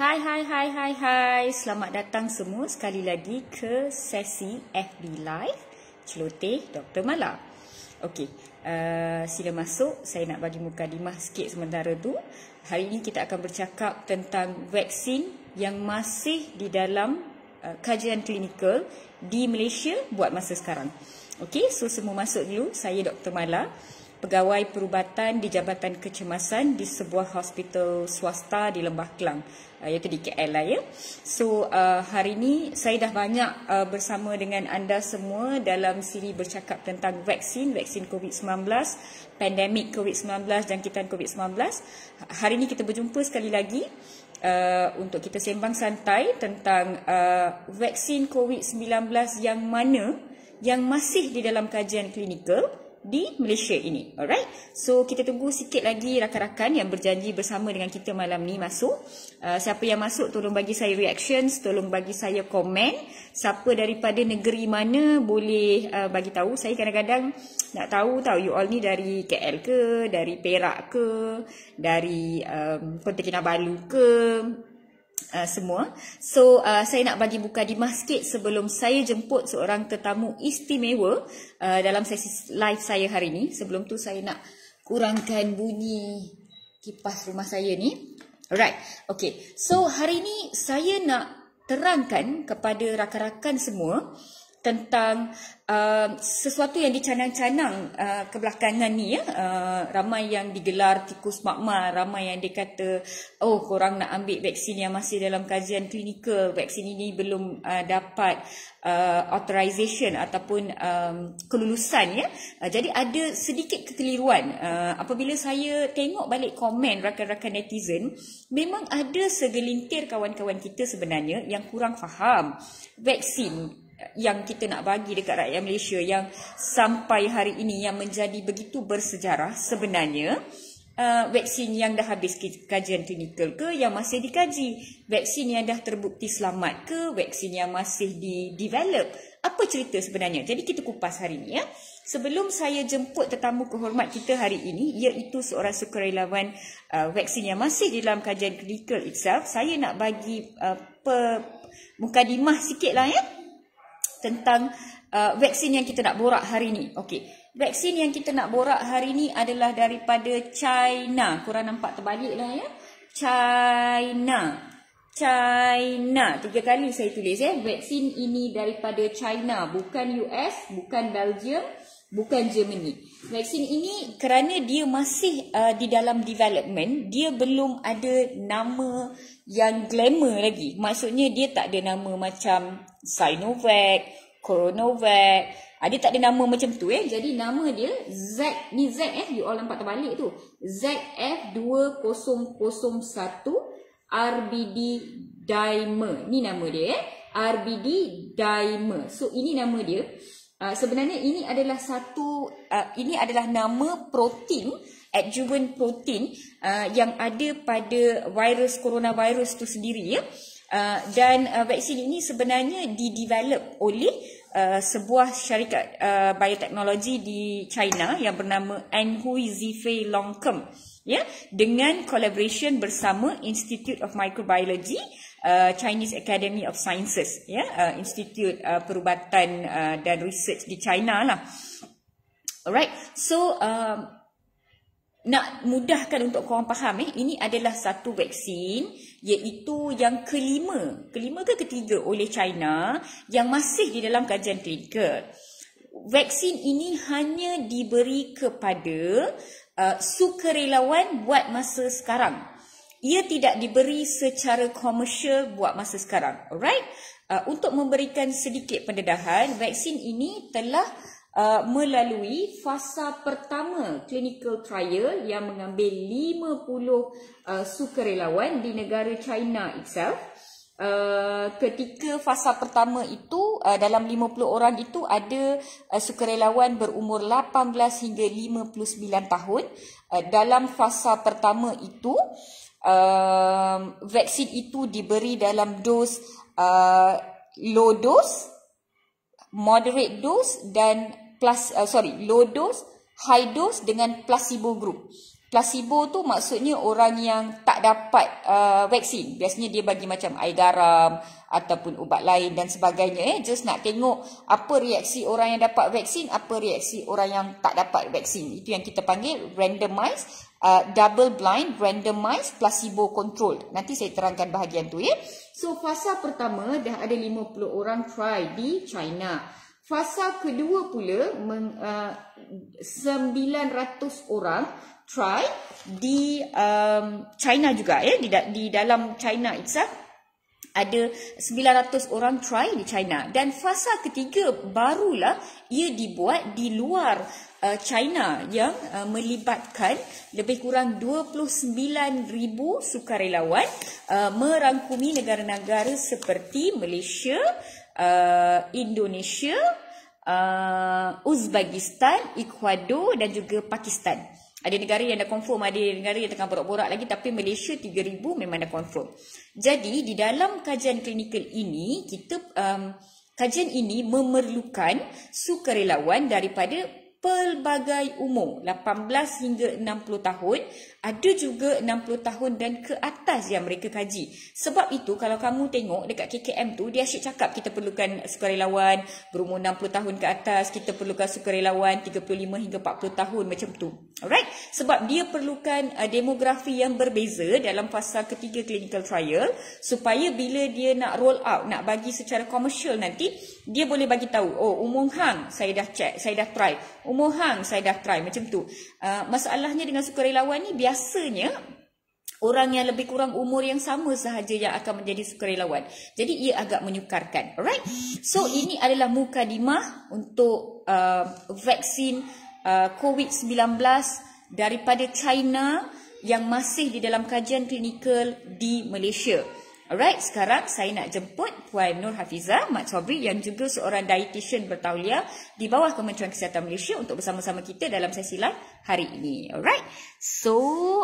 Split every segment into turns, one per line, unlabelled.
Hai hai hai hai hai. Selamat datang semua sekali lagi ke sesi FB Live Celoteh Dr. Mala. Okey, uh, sila masuk. Saya nak bagi muka dimah sikit sementara tu. Hari ini kita akan bercakap tentang vaksin yang masih di dalam uh, kajian klinikal di Malaysia buat masa sekarang. Okey, so semua masuk dulu. Saya Dr. Mala pegawai perubatan di Jabatan Kecemasan di sebuah hospital swasta di Lembah Kelang ah, iaitu di KL lah ya. So uh, hari ini saya dah banyak uh, bersama dengan anda semua dalam siri bercakap tentang vaksin, vaksin COVID-19, pandemik COVID-19, jangkitan COVID-19. Hari ini kita berjumpa sekali lagi Uh, untuk kita sembang santai tentang uh, vaksin COVID-19 yang mana yang masih di dalam kajian klinikal di Malaysia ini. Alright. So kita tunggu sikit lagi rakan-rakan yang berjanji bersama dengan kita malam ni masuk. Uh, siapa yang masuk tolong bagi saya reactions, tolong bagi saya komen. Siapa daripada negeri mana boleh uh, bagi tahu. Saya kadang-kadang nak tahu tahu you all ni dari KL ke, dari Perak ke, dari um, Kota Kinabalu ke, uh, semua. So uh, saya nak bagi buka di masjid sebelum saya jemput seorang tetamu istimewa uh, dalam sesi live saya hari ini. Sebelum tu saya nak kurangkan bunyi kipas rumah saya ni. Alright. Okay. So hari ini saya nak terangkan kepada rakan-rakan semua uh, tentang uh, sesuatu yang dicanang-canang uh, kebelakangan ni ya uh, ramai yang digelar tikus makmal ramai yang dikata oh korang nak ambil vaksin yang masih dalam kajian klinikal vaksin ini belum uh, dapat uh, authorization ataupun um, kelulusan ya uh, jadi ada sedikit kekeliruan uh, apabila saya tengok balik komen rakan-rakan netizen memang ada segelintir kawan-kawan kita sebenarnya yang kurang faham vaksin yang kita nak bagi dekat rakyat Malaysia yang sampai hari ini yang menjadi begitu bersejarah sebenarnya uh, vaksin yang dah habis kajian klinikal ke yang masih dikaji vaksin yang dah terbukti selamat ke vaksin yang masih di develop apa cerita sebenarnya jadi kita kupas hari ini ya sebelum saya jemput tetamu kehormat kita hari ini iaitu seorang sukarelawan uh, vaksin yang masih dalam kajian klinikal itself saya nak bagi uh, per mukadimah lah ya tentang uh, vaksin yang kita nak borak hari ni. Okey. Vaksin yang kita nak borak hari ni adalah daripada China. Kurang nampak terbaliklah ya. China. China. Tiga kali saya tulis ya. Vaksin ini daripada China, bukan US, bukan Belgium bukan Germany. Vaksin ini kerana dia masih uh, di dalam development, dia belum ada nama yang glamour lagi. Maksudnya dia tak ada nama macam Sinovac, Coronavac. Ada ah, uh, tak ada nama macam tu eh. Jadi nama dia Z ni Z eh you all nampak terbalik tu. ZF2001 RBD Dimer. Ni nama dia eh. RBD Dimer. So ini nama dia. Ah, sebenarnya ini adalah satu uh, ini adalah nama protein adjuvant protein uh, yang ada pada virus coronavirus itu sendiri ya. Uh, dan uh, vaksin ini sebenarnya di develop oleh uh, sebuah syarikat uh, bioteknologi di China yang bernama Anhui Zifei Longkem ya yeah, dengan collaboration bersama Institute of Microbiology Uh, Chinese Academy of Sciences ya yeah? uh, Institute uh, Perubatan uh, dan Research di China lah. Alright. So um nak mudahkan untuk korang faham eh ini adalah satu vaksin iaitu yang kelima, kelima ke ketiga oleh China yang masih di dalam kajian klinikal. Vaksin ini hanya diberi kepada uh, sukarelawan buat masa sekarang ia tidak diberi secara komersial buat masa sekarang. Alright? Uh, untuk memberikan sedikit pendedahan, vaksin ini telah uh, melalui fasa pertama clinical trial yang mengambil 50 uh, sukarelawan di negara China itself. Uh, ketika fasa pertama itu uh, dalam 50 orang itu ada uh, sukarelawan berumur 18 hingga 59 tahun uh, dalam fasa pertama itu uh, um, vaksin itu diberi dalam dos uh, low dose, moderate dose dan plus uh, sorry low dose, high dose dengan placebo group. Placebo tu maksudnya orang yang tak dapat uh, vaksin. Biasanya dia bagi macam air garam ataupun ubat lain dan sebagainya. Eh. Just nak tengok apa reaksi orang yang dapat vaksin, apa reaksi orang yang tak dapat vaksin. Itu yang kita panggil randomized uh, double blind randomized placebo controlled. Nanti saya terangkan bahagian tu ya. So fasa pertama dah ada 50 orang try di China. Fasa kedua pula meng, uh, 900 orang try di um, China juga ya di, di dalam China itself ada 900 orang try di China dan fasa ketiga barulah ia dibuat di luar uh, China yang uh, melibatkan lebih kurang 29,000 sukarelawan uh, merangkumi negara-negara seperti Malaysia, uh, Indonesia, uh, Uzbekistan, Ecuador dan juga Pakistan. Ada negara yang dah confirm, ada negara yang tengah borak-borak lagi tapi Malaysia 3,000 memang dah confirm. Jadi di dalam kajian klinikal ini, kita um, kajian ini memerlukan sukarelawan daripada pelbagai umur 18 hingga 60 tahun ada juga 60 tahun dan ke atas yang mereka kaji. Sebab itu kalau kamu tengok dekat KKM tu dia asyik cakap kita perlukan sukarelawan berumur 60 tahun ke atas, kita perlukan sukarelawan 35 hingga 40 tahun macam tu. Alright? Sebab dia perlukan uh, demografi yang berbeza dalam fasa ketiga clinical trial supaya bila dia nak roll out, nak bagi secara komersial nanti, dia boleh bagi tahu, oh umur hang saya dah check, saya dah try. Umur hang saya dah try macam tu. Uh, masalahnya dengan sukarelawan ni biar biasanya orang yang lebih kurang umur yang sama sahaja yang akan menjadi sukarelawan. Jadi ia agak menyukarkan. Alright. So ini adalah mukadimah untuk uh, vaksin uh, COVID-19 daripada China yang masih di dalam kajian klinikal di Malaysia. Alright, sekarang saya nak jemput Puan Nur Hafiza, Mak Sobri yang juga seorang dietitian bertaulia di bawah Kementerian Kesihatan Malaysia untuk bersama-sama kita dalam sesi live hari ini. Alright, so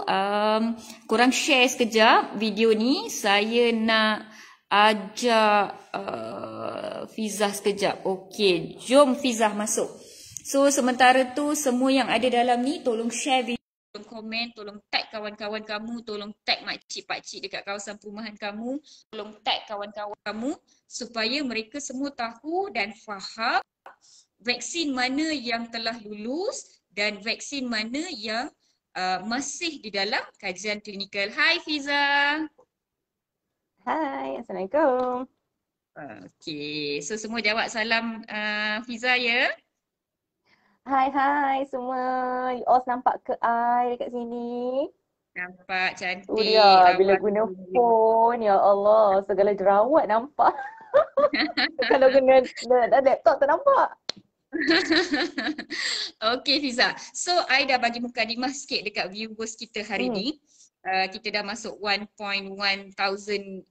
um, kurang share sekejap video ni. Saya nak ajak uh, Fizah sekejap. Okay, jom Fizah masuk. So sementara tu semua yang ada dalam ni tolong share video tolong komen, tolong tag kawan-kawan kamu, tolong tag makcik pakcik dekat kawasan perumahan kamu, tolong tag kawan-kawan kamu supaya mereka semua tahu dan faham vaksin mana yang telah lulus dan vaksin mana yang uh, masih di dalam kajian klinikal. Hai Fiza. Hai, Assalamualaikum. Okay, so semua jawab salam uh, Fiza ya. Yeah? Hai hai semua.
You all nampak ke I dekat sini?
Nampak cantik. Oh ya, bila
guna phone, ya Allah, segala jerawat nampak. Kalau guna dah laptop tak nampak.
okay Fiza. So I dah bagi muka dimah sikit dekat viewers kita hari hmm. ni. Uh, kita dah masuk 1.1000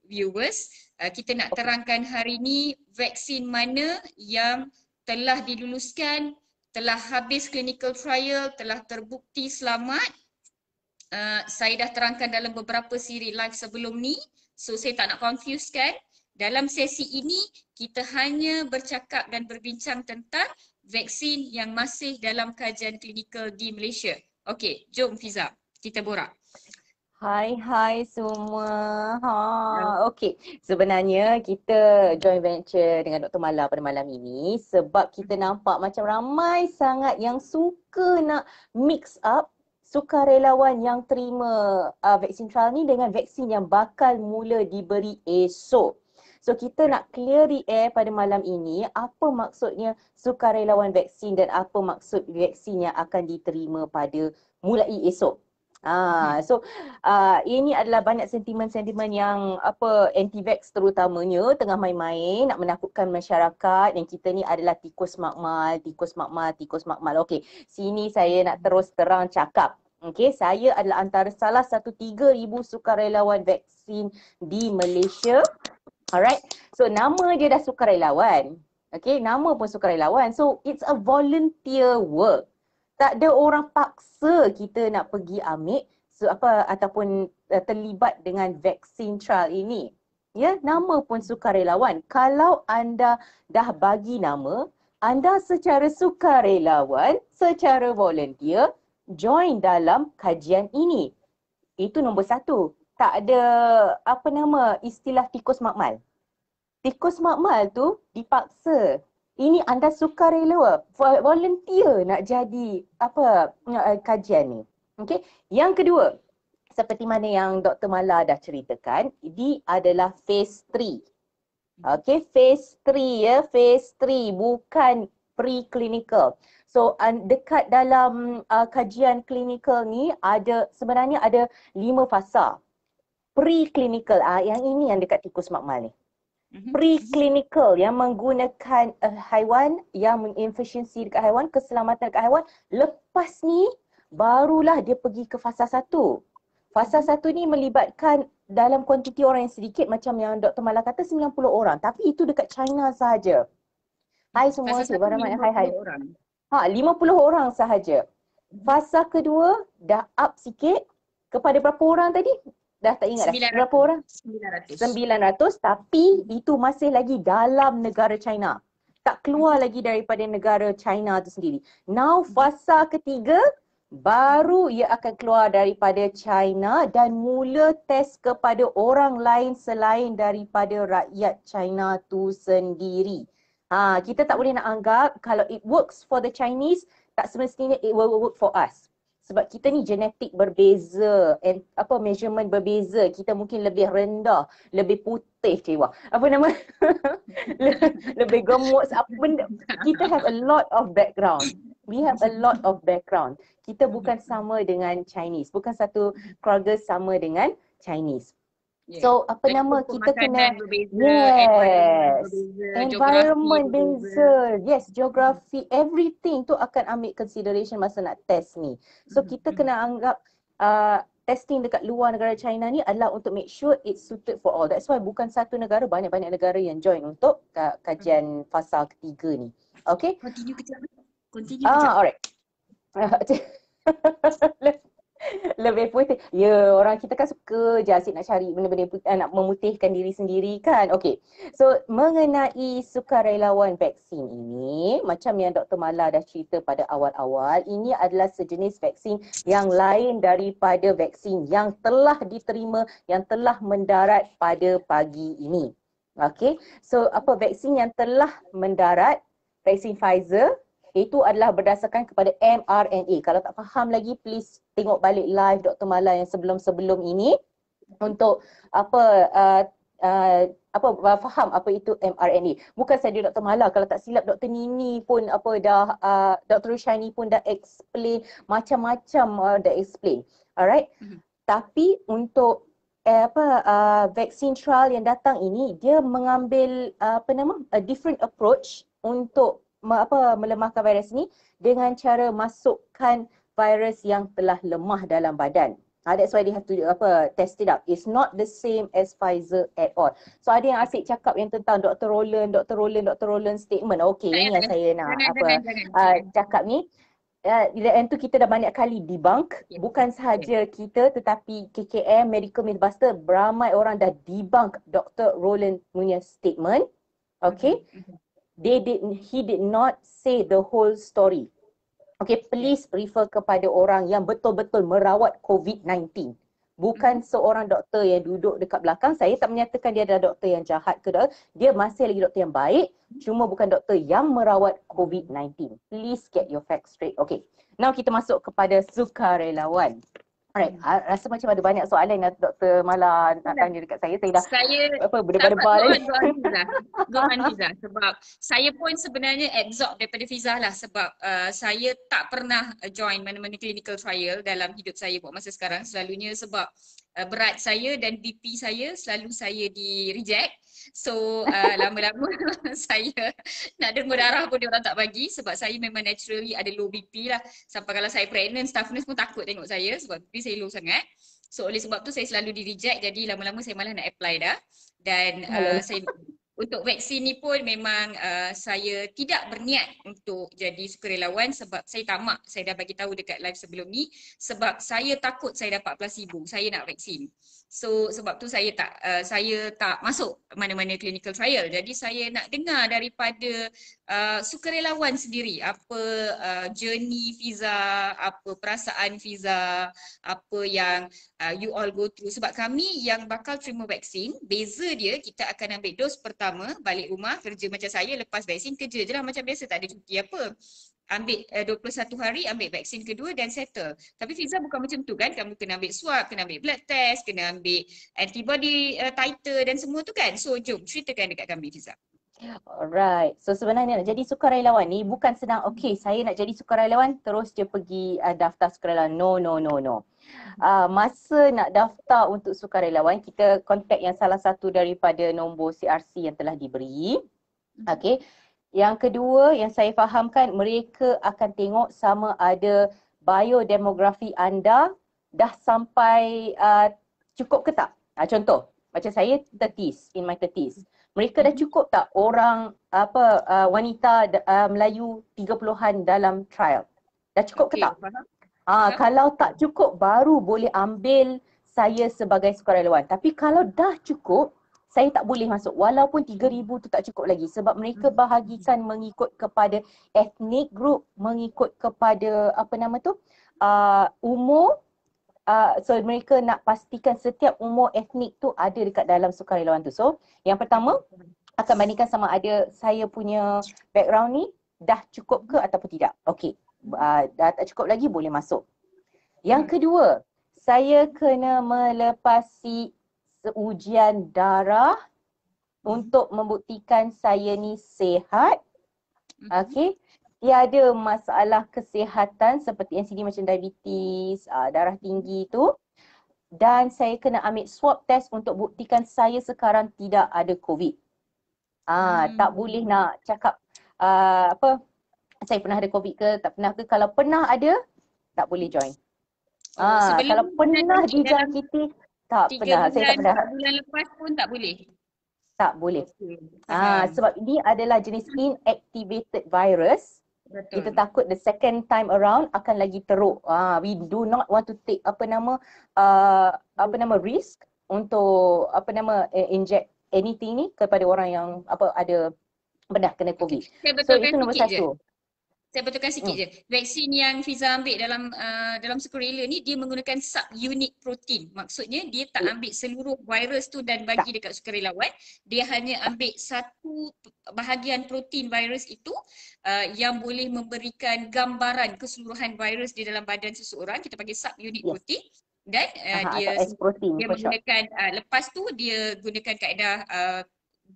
viewers. Uh, kita nak terangkan hari ni vaksin mana yang telah diluluskan telah habis clinical trial, telah terbukti selamat. Uh, saya dah terangkan dalam beberapa siri live sebelum ni. So saya tak nak confuse kan. Dalam sesi ini kita hanya bercakap dan berbincang tentang vaksin yang masih dalam kajian klinikal di Malaysia. Okay, jom Fiza, kita borak.
Hai hai semua. Ha ya. okey. Sebenarnya kita joint venture dengan Dr. Mala pada malam ini sebab kita mm-hmm. nampak macam ramai sangat yang suka nak mix up sukarelawan yang terima uh, vaksin trial ni dengan vaksin yang bakal mula diberi esok. So kita nak clear the air pada malam ini apa maksudnya sukarelawan vaksin dan apa maksud vaksin yang akan diterima pada mulai esok. Ah, so uh, ini adalah banyak sentimen-sentimen yang apa anti-vax terutamanya tengah main-main nak menakutkan masyarakat yang kita ni adalah tikus makmal, tikus makmal, tikus makmal. Okey, sini saya nak terus terang cakap. Okey, saya adalah antara salah satu 3,000 sukarelawan vaksin di Malaysia. Alright, so nama dia dah sukarelawan. Okey, nama pun sukarelawan. So it's a volunteer work tak ada orang paksa kita nak pergi ambil so apa ataupun uh, terlibat dengan vaksin trial ini ya nama pun sukarelawan kalau anda dah bagi nama anda secara sukarelawan secara volunteer join dalam kajian ini itu nombor satu. Tak ada apa nama istilah tikus makmal. Tikus makmal tu dipaksa ini anda suka rela volunteer nak jadi apa eh, kajian ni okey yang kedua seperti mana yang Dr Mala dah ceritakan ini adalah phase 3 okey phase 3 ya phase 3 bukan preclinical so dekat dalam uh, kajian klinikal ni ada sebenarnya ada lima fasa preclinical ah uh, yang ini yang dekat tikus makmal ni Mm-hmm. preclinical yang menggunakan uh, haiwan yang menginfeksi dekat haiwan, keselamatan dekat haiwan, lepas ni barulah dia pergi ke fasa satu. Fasa mm-hmm. satu ni melibatkan dalam kuantiti orang yang sedikit macam yang Doktor Malah kata 90 orang. Tapi itu dekat China sahaja. Hai mm-hmm. semua, selamat hai hai. Ha, 50 orang sahaja. Fasa kedua dah up sikit kepada berapa orang tadi? Dah tak ingat 900, dah. Berapa orang?
900.
900 tapi itu masih lagi dalam negara China. Tak keluar hmm. lagi daripada negara China tu sendiri. Now fasa ketiga baru ia akan keluar daripada China dan mula tes kepada orang lain selain daripada rakyat China tu sendiri. Ha, kita tak boleh nak anggap kalau it works for the Chinese, tak semestinya it will work for us sebab kita ni genetik berbeza and apa measurement berbeza kita mungkin lebih rendah lebih putih kewa apa nama lebih gemuk apa kita have a lot of background we have a lot of background kita bukan sama dengan chinese bukan satu keluarga sama dengan chinese Yeah. So apa And nama kita kena
berbeza, yes environment berbeza, environment beza.
yes geography everything tu akan ambil consideration masa nak test ni. So mm. kita hmm. kena anggap uh, testing dekat luar negara China ni adalah untuk make sure it suited for all. That's why bukan satu negara banyak-banyak negara yang join untuk kajian mm. fasa ketiga ni. Okay? Continue kejap. Eh. Continue ah, kejap. Ah, alright. lebih putih. Ya, yeah, orang kita kan suka je asyik nak cari benda-benda putih, eh, nak memutihkan diri sendiri kan. Okay. So, mengenai sukarelawan vaksin ini, macam yang Dr. Mala dah cerita pada awal-awal, ini adalah sejenis vaksin yang lain daripada vaksin yang telah diterima, yang telah mendarat pada pagi ini. Okay. So, apa vaksin yang telah mendarat? Vaksin Pfizer, itu adalah berdasarkan kepada mRNA. Kalau tak faham lagi please tengok balik live Dr. Mala yang sebelum-sebelum ini untuk apa uh, uh, apa uh, faham apa itu mRNA. Bukan saya Dr. Mala kalau tak silap Dr. Nini pun apa dah uh, Dr. Shiny pun dah explain macam-macam uh, dah explain. Alright. Mm-hmm. Tapi untuk eh, apa uh, vaksin trial yang datang ini dia mengambil uh, apa nama a different approach untuk apa melemahkan virus ni dengan cara masukkan virus yang telah lemah dalam badan. Ha, that's why they have to apa test it out. It's not the same as Pfizer at all. So ada yang asyik cakap yang tentang Dr. Roland, Dr. Roland, Dr. Roland statement. Okay, ini yang saya nak apa ah, cakap ni. Uh, tu kita dah banyak kali debunk yeah. bukan sahaja yeah. kita tetapi KKM Medical Midbuster, beramai orang dah debunk Dr. Roland punya statement okay mm-hmm. mm-hmm they did he did not say the whole story. Okay, please refer kepada orang yang betul-betul merawat COVID-19. Bukan mhm. seorang doktor yang duduk dekat belakang. Saya tak menyatakan dia adalah doktor yang jahat ke dah. Dia masih lagi doktor yang baik. Cuma bukan doktor yang merawat COVID-19. Please get your facts straight. Okay. Now kita masuk kepada sukarelawan. Alright, hmm. uh, rasa macam ada banyak soalan yang Dr. Mala nak tanya dekat saya. Saya dah saya apa berdebar-debar ni.
Go on Fizah. Sebab saya pun sebenarnya absorb daripada Fizah lah sebab uh, saya tak pernah uh, join mana-mana clinical trial dalam hidup saya buat masa sekarang. Selalunya sebab uh, berat saya dan BP saya selalu saya di reject. So uh, lama-lama saya nak derma darah pun dia orang tak bagi sebab saya memang naturally ada low BP lah. Sampai kalau saya pregnant staff nurse pun takut tengok saya sebab BP saya low sangat. So oleh sebab tu saya selalu di reject jadi lama-lama saya malah nak apply dah. Dan uh, saya untuk vaksin ni pun memang uh, saya tidak berniat untuk jadi sukarelawan sebab saya tamak saya dah bagi tahu dekat live sebelum ni sebab saya takut saya dapat placebo saya nak vaksin So sebab tu saya tak uh, saya tak masuk mana-mana clinical trial. Jadi saya nak dengar daripada Uh, sukarelawan sendiri apa uh, journey visa, apa perasaan visa, apa yang uh, you all go through sebab kami yang bakal terima vaksin beza dia kita akan ambil dos pertama balik rumah kerja macam saya lepas vaksin kerja je lah. macam biasa tak ada cuti apa ambil uh, 21 hari ambil vaksin kedua dan settle tapi Fiza bukan macam tu kan kamu kena ambil swab kena ambil blood test kena ambil antibody uh, titer dan semua tu kan so jom ceritakan dekat kami Fiza
Alright. So sebenarnya nak jadi sukarelawan ni bukan senang. Okay, saya nak jadi sukarelawan terus je pergi uh, daftar sukarelawan. No, no, no, no. Uh, masa nak daftar untuk sukarelawan, kita contact yang salah satu daripada nombor CRC yang telah diberi. Mm-hmm. Okay. Yang kedua yang saya fahamkan mereka akan tengok sama ada biodemografi anda dah sampai uh, cukup ke tak. Uh, contoh, macam saya 30s, in my 30s mereka dah hmm. cukup tak orang apa uh, wanita uh, Melayu 30-an dalam trial dah cukup okay. ke tak ah uh, kalau tak cukup baru boleh ambil saya sebagai sukarelawan tapi kalau dah cukup saya tak boleh masuk walaupun 3000 tu tak cukup lagi sebab mereka hmm. bahagikan mengikut kepada etnik group mengikut kepada apa nama tu uh, umur uh, so mereka nak pastikan setiap umur etnik tu ada dekat dalam sukarelawan tu. So yang pertama akan bandingkan sama ada saya punya background ni dah cukup ke ataupun tidak. Okay, Uh, ah, dah tak cukup lagi boleh masuk. Yang hmm. kedua, saya kena melepasi ujian darah hmm. untuk membuktikan saya ni sehat. Hmm. Okay ia ada masalah kesihatan seperti NCD macam diabetes, uh, darah tinggi tu dan saya kena ambil swab test untuk buktikan saya sekarang tidak ada COVID. Ah, hmm. Tak boleh nak cakap uh, apa saya pernah ada COVID ke, tak pernah ke. Kalau pernah ada, tak boleh join. Oh, ah, kalau pernah dijangkiti, tak pernah. Bulan, saya tak pernah.
bulan lepas pun tak boleh? Tak boleh. Okay.
Ah, hmm. Sebab ini adalah jenis hmm. inactivated virus. Hmm. Betul. Kita takut the second time around akan lagi teruk. Ah, we do not want to take apa nama uh, apa nama risk untuk apa nama uh, inject anything ni kepada orang yang apa ada benda kena
covid. Okay, so itu nombor satu. Je saya betulkan sikit hmm. je. Vaksin yang Fiza ambil dalam uh, dalam sukarela ni dia menggunakan sub unit protein. Maksudnya dia tak hmm. ambil seluruh virus tu dan bagi dekat sukarelawan. Dia hanya ambil satu bahagian protein virus itu uh, yang boleh memberikan gambaran keseluruhan virus di dalam badan seseorang. Kita panggil sub unit yeah. protein dan uh, Aha, dia dia menggunakan uh, lepas tu dia gunakan kaedah uh,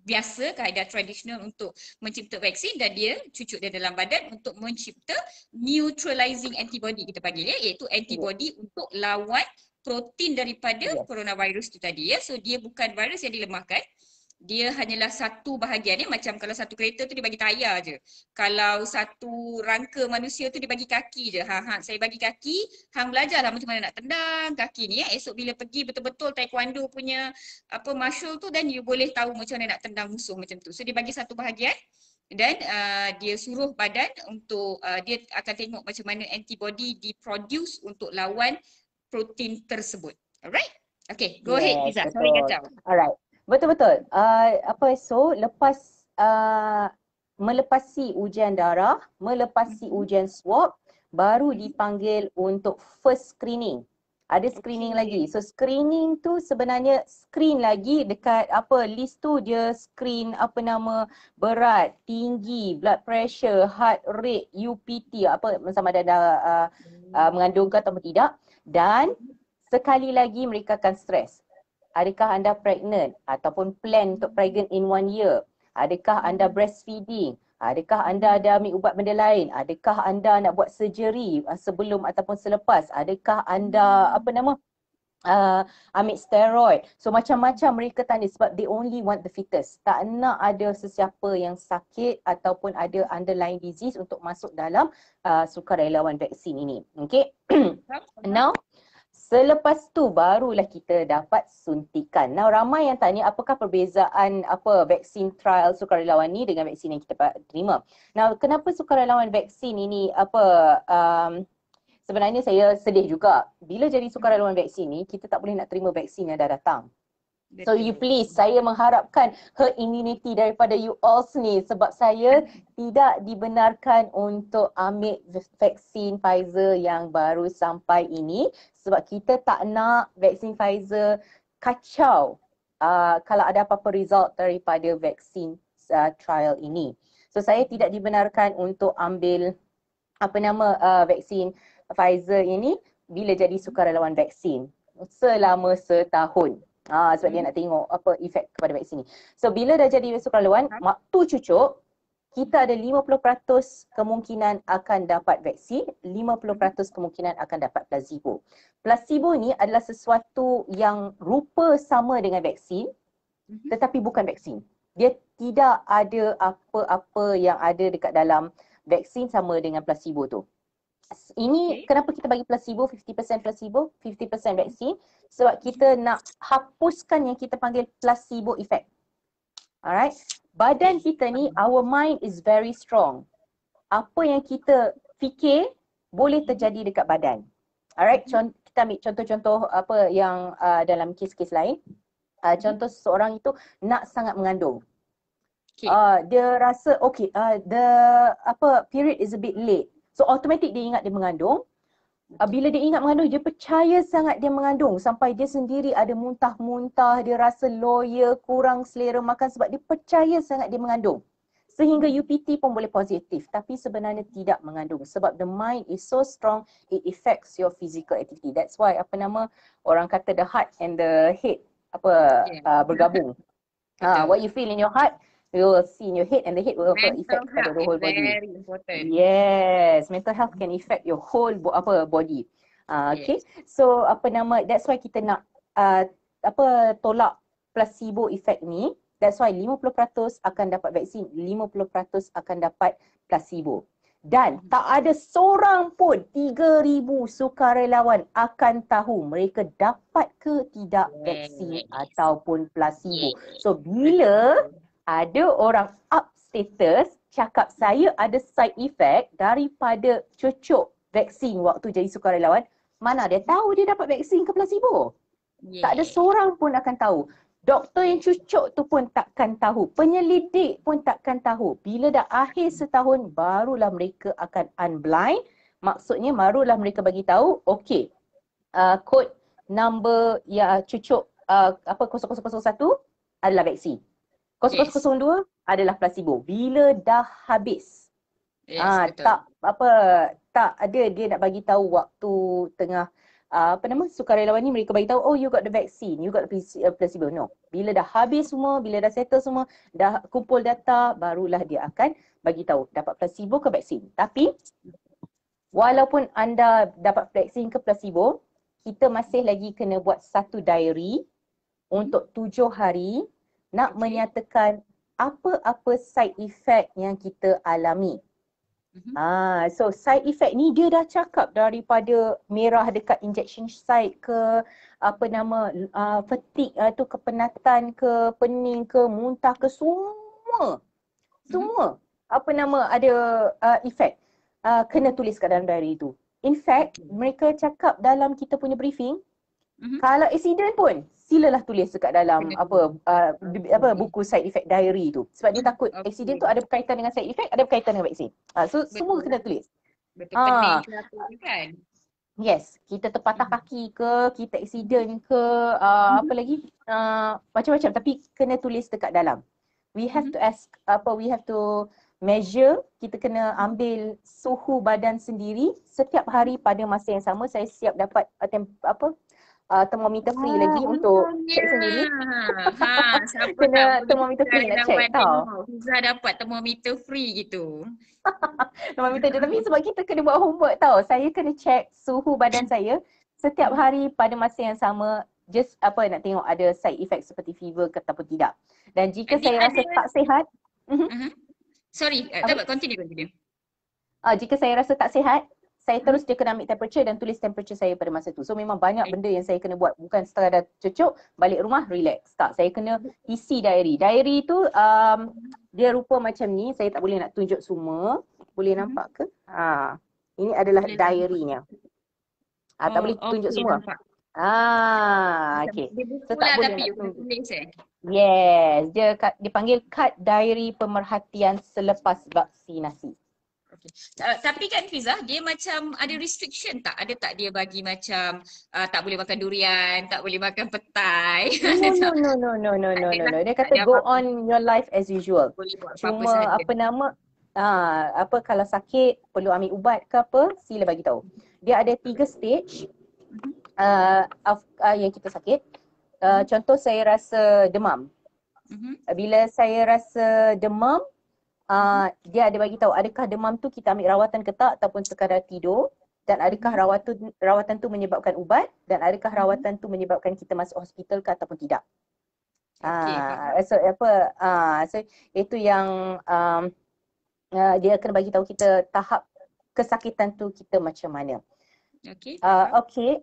biasa kaedah tradisional untuk mencipta vaksin dan dia cucuk dia dalam badan untuk mencipta neutralizing antibody kita panggil ya iaitu antibody yeah. untuk lawan protein daripada yeah. coronavirus tu tadi ya so dia bukan virus yang dilemahkan dia hanyalah satu bahagian ya macam kalau satu kereta tu dia bagi tayar je kalau satu rangka manusia tu dia bagi kaki je ha, ha saya bagi kaki hang belajar lah macam mana nak tendang kaki ni ya esok bila pergi betul-betul taekwondo punya apa martial tu dan you boleh tahu macam mana nak tendang musuh macam tu so dia bagi satu bahagian dan uh, dia suruh badan untuk uh, dia akan tengok macam mana antibody diproduce untuk lawan protein tersebut alright okay go yeah, ahead Izzat sorry kacau
alright Betul-betul. Uh, apa so lepas uh, melepasi ujian darah, melepasi mm-hmm. ujian swab, baru dipanggil untuk first screening. Ada screening okay. lagi. So screening tu sebenarnya screen lagi dekat apa list tu dia screen apa nama berat, tinggi, blood pressure, heart rate, UPT apa sama ada dah uh, ah, uh, mm-hmm. mengandung ke atau tidak dan mm-hmm. sekali lagi mereka akan stress. Adakah anda pregnant ataupun plan untuk pregnant in one year? Adakah anda breastfeeding? Adakah anda ada ambil ubat benda lain? Adakah anda nak buat surgery uh, sebelum ataupun selepas? Adakah anda apa nama? Uh, ambil steroid. So macam-macam mereka tanya sebab they only want the fetus. Tak nak ada sesiapa yang sakit ataupun ada underlying disease untuk masuk dalam uh, sukarelawan vaksin ini. Okay. Now, Selepas tu barulah kita dapat suntikan. Now ramai yang tanya apakah perbezaan apa vaksin trial sukarelawan ni dengan vaksin yang kita terima. Now kenapa sukarelawan vaksin ini apa um, sebenarnya saya sedih juga. Bila jadi sukarelawan vaksin ni kita tak boleh nak terima vaksin yang dah datang. So you please, saya mengharapkan herd immunity daripada you all ni sebab saya tidak dibenarkan untuk ambil vaksin Pfizer yang baru sampai ini sebab kita tak nak vaksin Pfizer kacau uh, kalau ada apa-apa result daripada vaksin uh, trial ini. So saya tidak dibenarkan untuk ambil apa nama uh, vaksin Pfizer ini bila jadi sukarelawan vaksin selama setahun. Ah, sebab hmm. dia nak tengok apa efek kepada vaksin ni. So bila dah jadi sukarelawan, waktu hmm. tu cucuk kita ada 50% kemungkinan akan dapat vaksin, 50% kemungkinan akan dapat placebo. Placebo ni adalah sesuatu yang rupa sama dengan vaksin mhm. tetapi bukan vaksin. Dia tidak ada apa-apa yang ada dekat dalam vaksin sama dengan placebo tu. Ini okay. kenapa kita bagi placebo 50% placebo, 50% vaksin sebab kita mhm. nak hapuskan yang kita panggil placebo effect. Alright badan kita ni our mind is very strong. Apa yang kita fikir boleh terjadi dekat badan. Alright, hmm. contoh, kita ambil contoh-contoh apa yang uh, dalam kes-kes lain. Uh, hmm. contoh seseorang itu nak sangat mengandung. Okay. Uh, dia rasa okay, uh, the apa period is a bit late. So automatic dia ingat dia mengandung bila dia ingat mengandung dia percaya sangat dia mengandung sampai dia sendiri ada muntah-muntah dia rasa loya kurang selera makan sebab dia percaya sangat dia mengandung sehingga UPT pun boleh positif tapi sebenarnya tidak mengandung sebab the mind is so strong it affects your physical activity that's why apa nama orang kata the heart and the head apa yeah. uh, bergabung ah uh, what you feel in your heart we will see in your head and the head will mental affect the whole body. Very important. Yes, mental health can affect your whole bo- apa body. Uh, okay, so apa nama? That's why kita nak uh, apa tolak placebo effect ni. That's why 50% akan dapat vaksin, 50% akan dapat placebo. Dan hmm. tak ada seorang pun 3,000 sukarelawan akan tahu mereka dapat ke tidak vaksin yes. ataupun placebo. Yes. So bila ada orang up status cakap saya ada side effect daripada cucuk vaksin waktu jadi sukarelawan, mana dia tahu dia dapat vaksin ke placebo? Yeah. Tak ada seorang pun akan tahu. Doktor yang cucuk tu pun takkan tahu. Penyelidik pun takkan tahu. Bila dah akhir setahun barulah mereka akan unblind. Maksudnya barulah mereka bagi tahu, okey. Uh, number ya cucuk uh, apa 0001 adalah vaksin yes. dua adalah placebo bila dah habis
yes, ah betul. tak
apa tak ada dia nak bagi tahu waktu tengah Uh, apa nama sukarelawan ni mereka bagi tahu oh you got the vaccine you got the uh, placebo no bila dah habis semua bila dah settle semua dah kumpul data barulah dia akan bagi tahu dapat placebo ke vaksin tapi walaupun anda dapat vaksin ke placebo kita masih lagi kena buat satu diary untuk tujuh hari nak okay. menyatakan apa-apa side effect yang kita alami. Mm-hmm. Ah, so side effect ni dia dah cakap daripada merah dekat injection site ke apa nama uh, fatigue uh, tu kepenatan ke pening ke muntah ke semua. Mm-hmm. Semua mm-hmm. apa nama ada uh, effect uh, kena tulis kat dalam diary tu. In fact, mereka cakap dalam kita punya briefing, mm-hmm. kalau accident pun silalah tulis dekat dalam apa uh, apa buku side effect diary tu sebab dia takut okay. accident tu ada berkaitan dengan side effect ada berkaitan dengan vaksin uh, so Betul. semua kena tulis Betul. Ah. kan yes kita terpatah hmm. kaki ke kita accident ke uh, hmm. apa lagi uh, macam-macam tapi kena tulis dekat dalam we have hmm. to ask apa we have to measure kita kena ambil suhu badan sendiri setiap hari pada masa yang sama saya siap dapat apa uh, termometer free ah, lagi untuk check sendiri. Ha,
ha siapa kena termometer free nak check tau. Huzah dapat termometer free gitu.
termometer dia tapi sebab kita kena buat homework tau. Saya kena check suhu badan saya setiap hari pada masa yang sama just apa nak tengok ada side effect seperti fever ke ataupun tidak. Dan jika Jadi saya ada... rasa tak sihat. Uh-huh.
Sorry, uh, eh, tak continue continue.
Uh, jika saya rasa tak sihat, saya terus dia kena ambil temperature dan tulis temperature saya pada masa tu. So memang banyak benda yang saya kena buat. Bukan setelah dah cucuk, balik rumah, relax. Tak, saya kena isi diary. Diary tu um, dia rupa macam ni. Saya tak boleh nak tunjuk semua. Boleh mhm. nampak ke? Ha. Ini adalah diary-nya. Ha, tak oh, boleh tunjuk semua. Nampak. Ah, okay. So tak lah, boleh tapi tulis Yes, dia dipanggil kad diary pemerhatian selepas vaksinasi.
Okay. Uh, eh, tapi kan Fiza, dia macam ada restriction tak? Ada tak dia bagi macam uh, tak boleh makan durian, tak boleh makan petai? No, no,
no, no, no, no, no, no. Lah. Dia kata go on your life as usual. Cuma apa nama, uh, apa kalau sakit perlu ambil ubat ke apa, sila bagi tahu. Dia ada tiga stage uh, of, uh, yang kita sakit. Uh, contoh saya rasa demam. Mhm. Bila saya rasa demam, Ah, dia ada bagi tahu adakah demam tu kita ambil rawatan ke tak ataupun sekadar tidur dan adakah hmm. rawatan rawatan tu menyebabkan ubat dan adakah hmm. rawatan tu menyebabkan kita masuk hospital ke ataupun tidak. Ah, okay. Uh, so apa uh, so itu yang um, uh, dia akan bagi tahu kita tahap kesakitan tu kita macam mana.
Okey. Uh,
okay.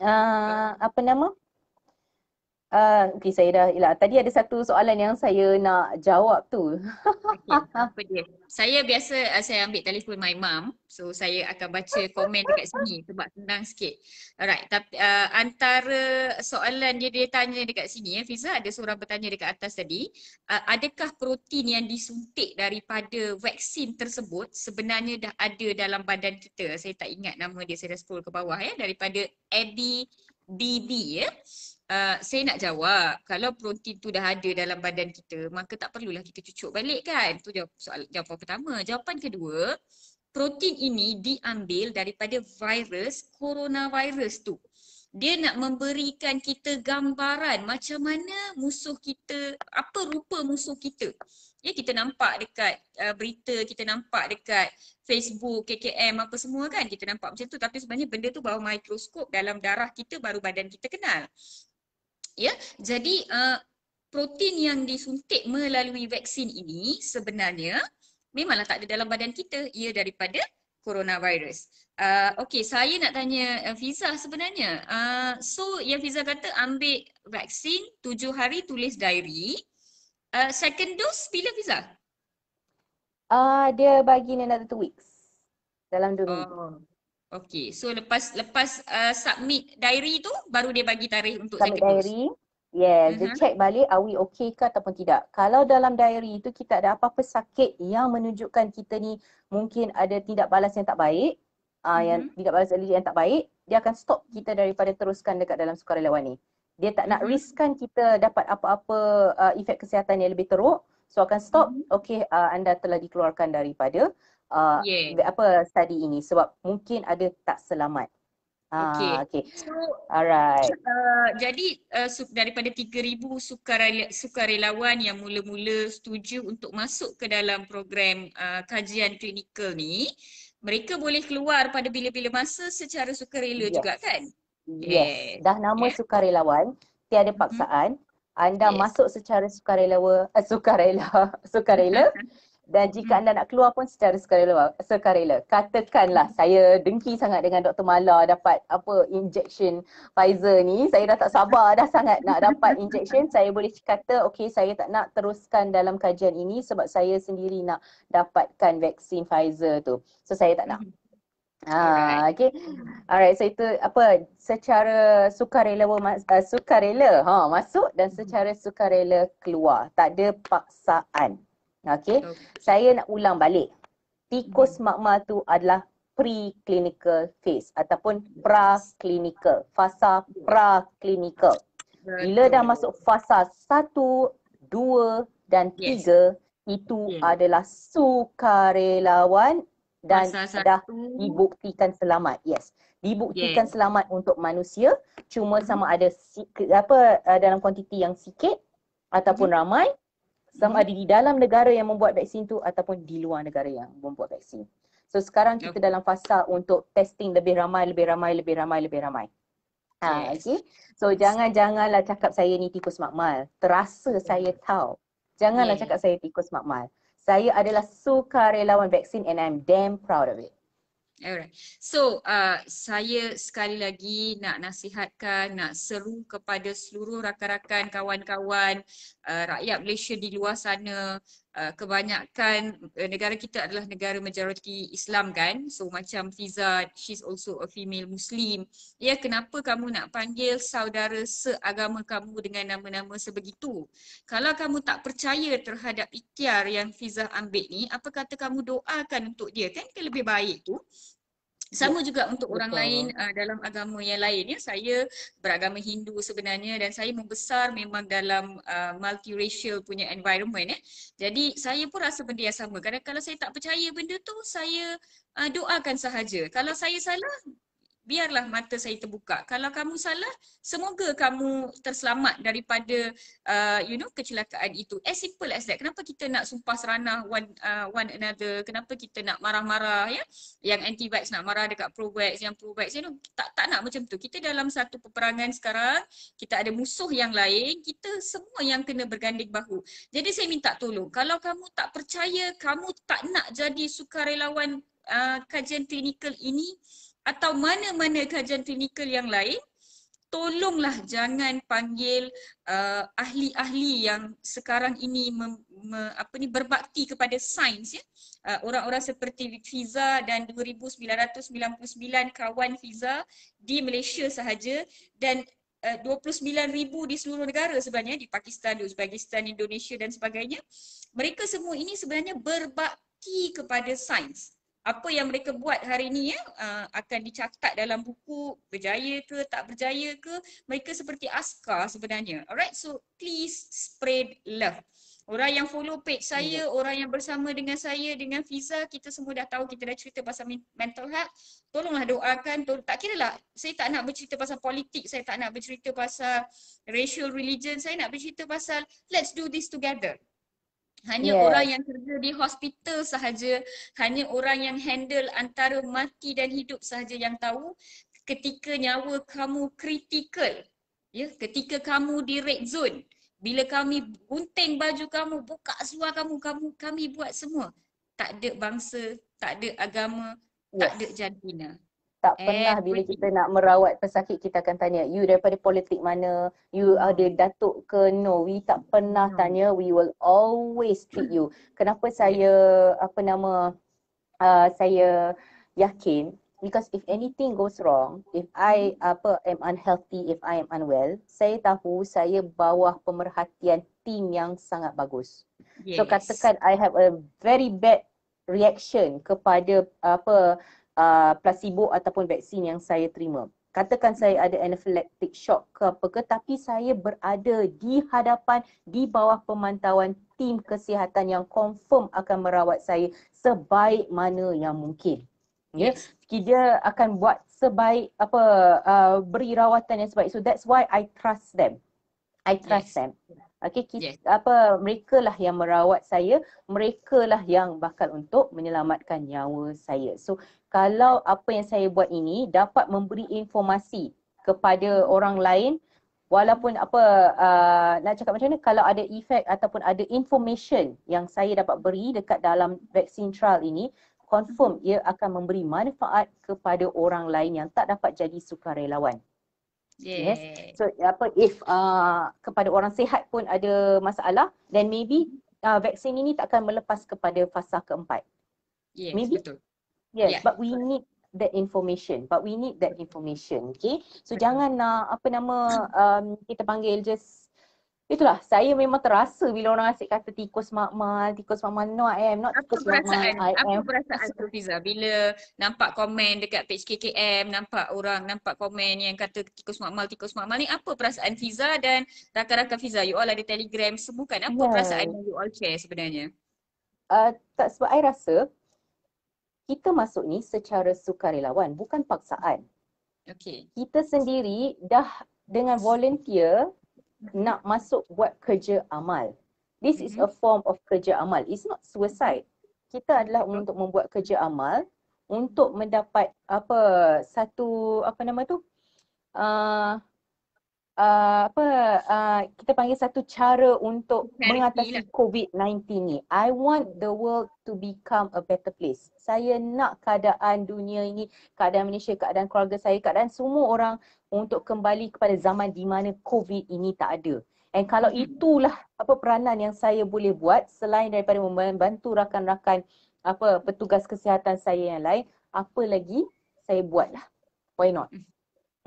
uh, apa nama? Uh, okay saya dah ialah tadi ada satu soalan yang saya nak jawab tu. Okay,
apa dia? Saya biasa uh, saya ambil telefon my mom so saya akan baca komen dekat sini sebab senang sikit. Alright tapi uh, ah, antara soalan dia dia tanya dekat sini ya Fiza ada seorang bertanya dekat atas tadi uh, adakah protein yang disuntik daripada vaksin tersebut sebenarnya dah ada dalam badan kita. Saya tak ingat nama dia saya dah scroll ke bawah ya daripada Eddie BB ya. Uh, saya nak jawab kalau protein tu dah ada dalam badan kita maka tak perlulah kita cucuk balik kan. Tu jawab soal jawapan pertama. Jawapan kedua, protein ini diambil daripada virus coronavirus tu. Dia nak memberikan kita gambaran macam mana musuh kita, apa rupa musuh kita ya kita nampak dekat uh, berita kita nampak dekat Facebook KKM apa semua kan kita nampak macam tu tapi sebenarnya benda tu bawah mikroskop dalam darah kita baru badan kita kenal ya jadi uh, protein yang disuntik melalui vaksin ini sebenarnya memanglah tak ada dalam badan kita ia daripada coronavirus. Uh, okay, saya nak tanya uh, Fiza sebenarnya. Uh, so yang Fiza kata ambil vaksin tujuh hari tulis diary. Uh, second dose bila visa?
Ah uh, dia bagi ni another 2 weeks. Dalam 2 minggu.
Oh. Okay, so lepas lepas uh, submit diary tu baru dia bagi tarikh untuk submit second diary. dose. Yeah,
uh-huh. dia mhm. check balik are we okay ke ataupun tidak. Kalau dalam diary tu kita ada apa-apa sakit yang menunjukkan kita ni mungkin ada tindak balas yang tak baik, ah uh, uh-huh. yang mhm. tindak balas alergi yang tak baik, dia akan stop kita daripada teruskan dekat dalam sukarelawan ni dia tak nak mhm. riskan kita dapat apa-apa uh, efek kesihatan yang lebih teruk so akan stop mm-hmm. okey uh, anda telah dikeluarkan daripada uh, yeah. apa study ini sebab mungkin ada tak selamat ah, Okay. Ah, okay. So, Alright.
Uh, jadi uh, daripada 3,000 sukarela- sukarelawan yang mula-mula setuju untuk masuk ke dalam program uh, kajian klinikal ni, mereka boleh keluar pada bila-bila masa secara sukarela yes. juga kan?
Yes. yes. Dah nama yes. sukarelawan, tiada mm-hmm. paksaan. Mm-hmm. Anda yes. masuk secara sukarelawa, uh, sukarela, sukarela. Dan jika mm-hmm. anda nak keluar pun secara sukarela, sukarela. Katakanlah saya dengki sangat dengan Dr. Mala dapat apa injection Pfizer ni. Saya dah tak sabar dah sangat nak dapat injection. Saya boleh kata okay saya tak nak teruskan dalam kajian ini sebab saya sendiri nak dapatkan vaksin Pfizer tu. So saya tak nak. Mm-hmm. Ah, okay. Alright, so itu apa secara sukarela uh, sukarela ha huh, masuk dan mm-hmm. secara sukarela keluar. Tak ada paksaan. Okay. okay. Saya nak ulang balik. Tikus hmm. makma tu adalah preclinical phase ataupun praklinikal, fasa praklinikal. Bila dah masuk fasa 1, 2 dan 3 yes. itu yes. adalah sukarelawan
dan sudah
dibuktikan selamat. Yes. Dibuktikan yes. selamat untuk manusia cuma mm-hmm. sama ada si, apa eh, dalam kuantiti yang sikit ataupun mm-hmm. ramai sama mm-hmm. ada di dalam negara yang membuat vaksin tu ataupun di luar negara yang membuat vaksin. So sekarang kita okay. dalam fasa untuk testing lebih ramai lebih ramai lebih ramai lebih ramai. Ha, yes. okay. So jangan-janganlah cakap saya ni tikus makmal. Terasa yes. saya mm-hmm. tahu. Janganlah yes. cakap saya tikus makmal saya adalah sukarelawan vaksin and I'm damn proud of it.
Alright. So, uh, saya sekali lagi nak nasihatkan, nak seru kepada seluruh rakan-rakan, kawan-kawan, uh, rakyat Malaysia di luar sana, Uh, kebanyakan uh, negara kita adalah negara majoriti Islam kan so macam Fiza she's also a female muslim ya yeah, kenapa kamu nak panggil saudara seagama kamu dengan nama-nama sebegitu kalau kamu tak percaya terhadap ikhtiar yang Fiza ambil ni apa kata kamu doakan untuk dia kan ke kan lebih baik tu sama ya. juga untuk orang Betul. lain uh, dalam agama yang lain ya saya beragama Hindu sebenarnya dan saya membesar memang dalam uh, multiracial punya environment eh jadi saya pun rasa benda yang sama kadang-kadang kalau saya tak percaya benda tu saya uh, doakan sahaja kalau saya salah biarlah mata saya terbuka. Kalau kamu salah, semoga kamu terselamat daripada uh, you know kecelakaan itu. As simple as that. Kenapa kita nak sumpah serana one uh, one another? Kenapa kita nak marah-marah ya? Yang anti-vax nak marah dekat pro-vax, yang pro-vax you know, tak tak nak macam tu. Kita dalam satu peperangan sekarang, kita ada musuh yang lain, kita semua yang kena berganding bahu. Jadi saya minta tolong. Kalau kamu tak percaya, kamu tak nak jadi sukarelawan uh, kajian klinikal ini, atau mana-mana kajian klinikal yang lain tolonglah jangan panggil uh, ahli-ahli yang sekarang ini mem, me, apa ni berbakti kepada sains ya uh, orang-orang seperti Fiza dan 2999 kawan Fiza di Malaysia sahaja dan uh, 29000 di seluruh negara sebenarnya di Pakistan, di Uzbekistan, Indonesia dan sebagainya mereka semua ini sebenarnya berbakti kepada sains apa yang mereka buat hari ini ya uh, akan dicatat dalam buku berjaya ke tak berjaya ke mereka seperti askar sebenarnya alright so please spread love orang yang follow page saya ya. orang yang bersama dengan saya dengan Fiza kita semua dah tahu kita dah cerita pasal mental health tolonglah doakan tol- tak kira lah saya tak nak bercerita pasal politik saya tak nak bercerita pasal racial religion saya nak bercerita pasal let's do this together
hanya yeah. orang yang
kerja di hospital sahaja, hanya orang yang handle antara mati dan hidup sahaja yang tahu ketika nyawa kamu kritikal. Ya, ketika kamu di red zone, bila kami gunting baju kamu, buka seluar kamu, kamu kami buat semua. Tak ada bangsa, tak ada agama, yes. tak ada jantina
tak pernah bila kita nak merawat pesakit kita akan tanya you daripada politik mana you ada datuk ke no we tak pernah hmm. tanya we will always treat you kenapa saya apa nama uh, saya yakin because if anything goes wrong if i hmm. apa am unhealthy if i am unwell saya tahu saya bawah pemerhatian tim yang sangat bagus yes. so katakan i have a very bad reaction kepada apa Uh, placebo ataupun vaksin yang saya terima. Katakan saya ada anaphylactic shock ke apa ke tapi saya berada di hadapan di bawah pemantauan tim kesihatan yang confirm akan merawat saya sebaik mana yang mungkin. Ya, yeah. kita akan buat sebaik apa uh, beri rawatan yang sebaik. So that's why I trust them. I trust yes. them. Okay, kita, yes. apa mereka lah yang merawat saya, mereka lah yang bakal untuk menyelamatkan nyawa saya. So kalau apa yang saya buat ini dapat memberi informasi kepada orang lain, walaupun apa uh, nak cakap macam mana, kalau ada efek ataupun ada information yang saya dapat beri dekat dalam vaksin trial ini, confirm mhm. ia akan memberi manfaat kepada orang lain yang tak dapat jadi sukarelawan.
Yeah. Yes.
So apa if uh, kepada orang sihat pun ada masalah then maybe uh, vaksin ini tak akan melepas kepada fasa keempat. Yes, maybe. betul. Yes, yeah. but we need that information. But we need that information, okay? So jangan nak uh, apa nama um, kita panggil just Itulah, saya memang terasa bila orang asyik kata tikus makmal, tikus makmal no I am, not apa tikus makmal I am. Apa
perasaan tu Fiza bila nampak komen dekat page KKM, nampak orang nampak komen yang kata tikus makmal, tikus makmal ni apa perasaan Fiza dan rakan-rakan Fiza, you all ada telegram semua kan, apa yeah. perasaan yang you all share sebenarnya? Uh, tak sebab
I rasa kita masuk ni secara sukarelawan, bukan paksaan. Okay. Kita sendiri dah dengan volunteer nak masuk buat kerja amal. This is a mm-hmm. form of kerja amal. It's not suicide. Kita adalah untuk membuat kerja amal untuk mendapat apa satu apa nama tu? Uh, uh, apa uh, kita panggil satu cara untuk Charity lah. mengatasi lah. COVID-19 ni. I want the world to become a better place. Saya nak keadaan dunia ini, keadaan Malaysia, keadaan keluarga saya, keadaan semua orang untuk kembali kepada zaman di mana COVID ini tak ada. And kalau hmm. itulah apa peranan yang saya boleh buat selain daripada membantu rakan-rakan apa petugas kesihatan saya yang lain, apa lagi saya buatlah. Why
not? Hmm.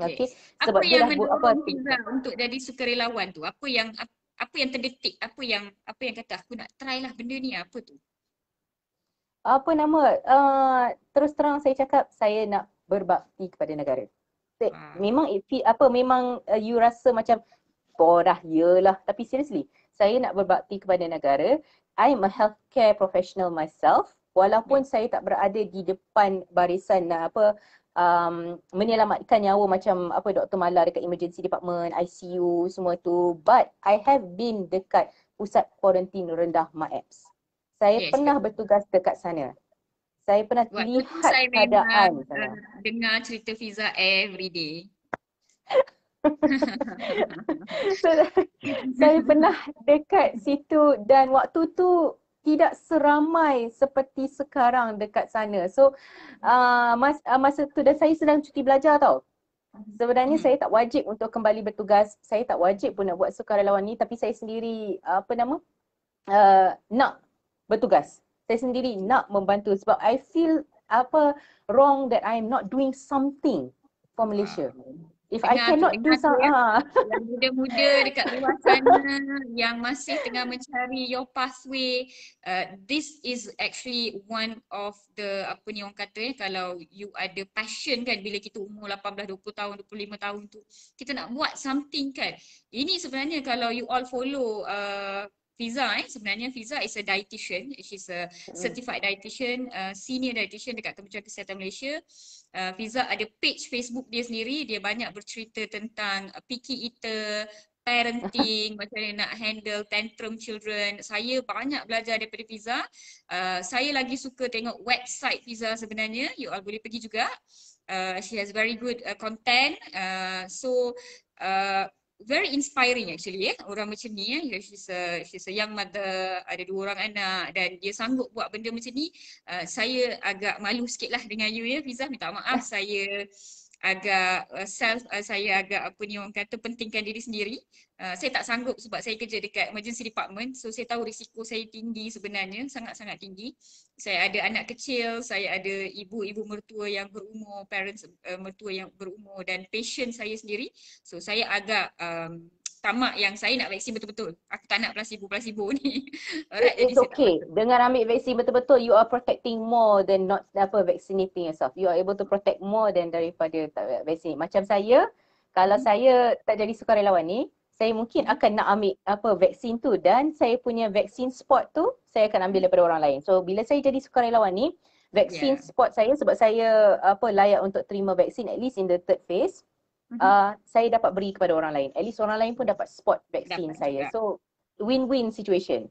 Okay. okay. Sebab apa yang mendorong apa untuk jadi sukarelawan tu? Apa yang apa yang terdetik? Apa yang apa yang kata aku nak try lah benda ni apa tu?
Apa nama? Uh, terus terang saya cakap saya nak berbakti kepada negara. Ha. Memang apa memang uh, you rasa macam bodoh yalah tapi seriously saya nak berbakti kepada negara. I am a healthcare professional myself. Walaupun yeah. saya tak berada di depan barisan uh, apa um, menyelamatkan nyawa macam apa Dr. Malar dekat emergency department, ICU semua tu but I have been dekat pusat kuarantin rendah MAEPS. Saya yes, pernah betul. bertugas dekat sana. Saya pernah Waktu lihat saya keadaan memang, uh, sana.
Dengar cerita Fiza every day.
so, saya pernah dekat situ dan waktu tu tidak seramai seperti sekarang dekat sana. So uh, mas, uh, masa tu dan saya sedang cuti belajar tau. Sebenarnya hmm. saya tak wajib untuk kembali bertugas. Saya tak wajib pun nak buat sukarelawan ni tapi saya sendiri uh, apa nama uh, nak bertugas. Saya sendiri nak membantu sebab I feel apa wrong that I am not doing something for Malaysia. Uh. If I cannot do some ya.
yang Muda-muda dekat luar sana yang masih tengah mencari your pathway, uh, this is actually one of the apa ni orang kata eh, kalau you ada passion kan bila kita umur 18, 20 tahun, 25 tahun tu, kita nak buat something kan. Ini sebenarnya kalau you all follow uh, Fiza eh sebenarnya Fiza is a dietitian she's a hmm. certified dietitian uh, senior dietitian dekat Kementerian Kesihatan Malaysia uh, ada page Facebook dia sendiri dia banyak bercerita tentang picky eater parenting macam mana nak handle tantrum children saya banyak belajar daripada Fiza uh, saya lagi suka tengok website Fiza sebenarnya you all boleh pergi juga uh, she has very good uh, content uh, so uh, very inspiring actually eh orang macam ni eh she's a she's a young mother ada dua orang anak dan dia sanggup buat benda macam ni uh, saya agak malu lah dengan you ya eh, Fizah minta maaf saya agak uh, self uh, saya agak apa ni orang kata pentingkan diri sendiri. Uh, saya tak sanggup sebab saya kerja dekat emergency department so saya tahu risiko saya tinggi sebenarnya sangat-sangat tinggi. Saya ada anak kecil, saya ada ibu-ibu mertua yang berumur, parents uh, mertua yang berumur dan patient saya sendiri. So saya agak um, tamak yang saya nak vaksin betul-betul. Aku tak nak placebo-placebo ni.
Alright, jadi saya okay. Dengan ambil vaksin betul-betul, you are protecting more than not apa vaccinating yourself. You are able to protect more than daripada tak vaksin. Macam saya, kalau hmm. saya tak jadi sukarelawan ni, saya mungkin hmm. akan nak ambil apa vaksin tu dan saya punya vaksin spot tu saya akan ambil hmm. daripada orang lain. So bila saya jadi sukarelawan ni, vaksin yeah. spot saya sebab saya apa layak untuk terima vaksin at least in the third phase uh, saya dapat beri kepada orang lain. At least orang lain pun dapat spot vaksin dapat saya. Juga. So win-win situation.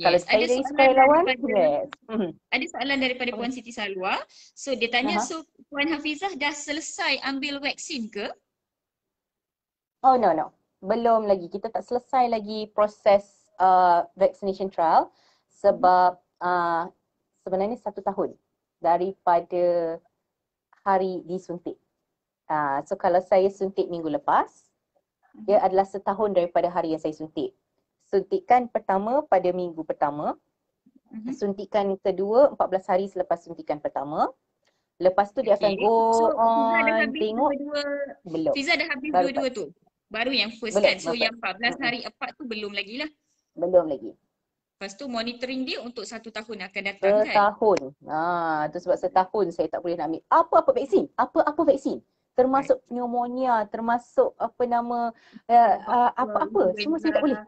Yes. Kalau saya soalan daripada, lawan, yes. Mm-hmm. ada soalan daripada Puan Siti Salwa. So dia tanya, uh-huh. so Puan Hafizah dah selesai ambil vaksin ke?
Oh no no. Belum lagi. Kita tak selesai lagi proses uh, vaccination trial sebab mm-hmm. uh, sebenarnya satu tahun daripada hari disuntik. Ah, so kalau saya suntik minggu lepas, mhm. dia adalah setahun daripada hari yang saya suntik. Suntikan pertama pada minggu pertama. Mhm. Suntikan kedua 14 hari selepas suntikan pertama. Lepas tu dia akan go so, on tengok.
Dua, belum. Fiza dah habis dua-dua tu? Baru yang first belum, kan? So yang 14 hari uh tu belum lagi lah? Belum lagi. Lepas tu monitoring dia untuk satu tahun akan datang setahun. kan? Setahun.
Ha, tu sebab setahun saya tak boleh nak ambil apa-apa vaksin. Apa-apa vaksin termasuk pneumonia, termasuk apa nama eh, ah, apa-apa uh, uh, semua saya tak boleh.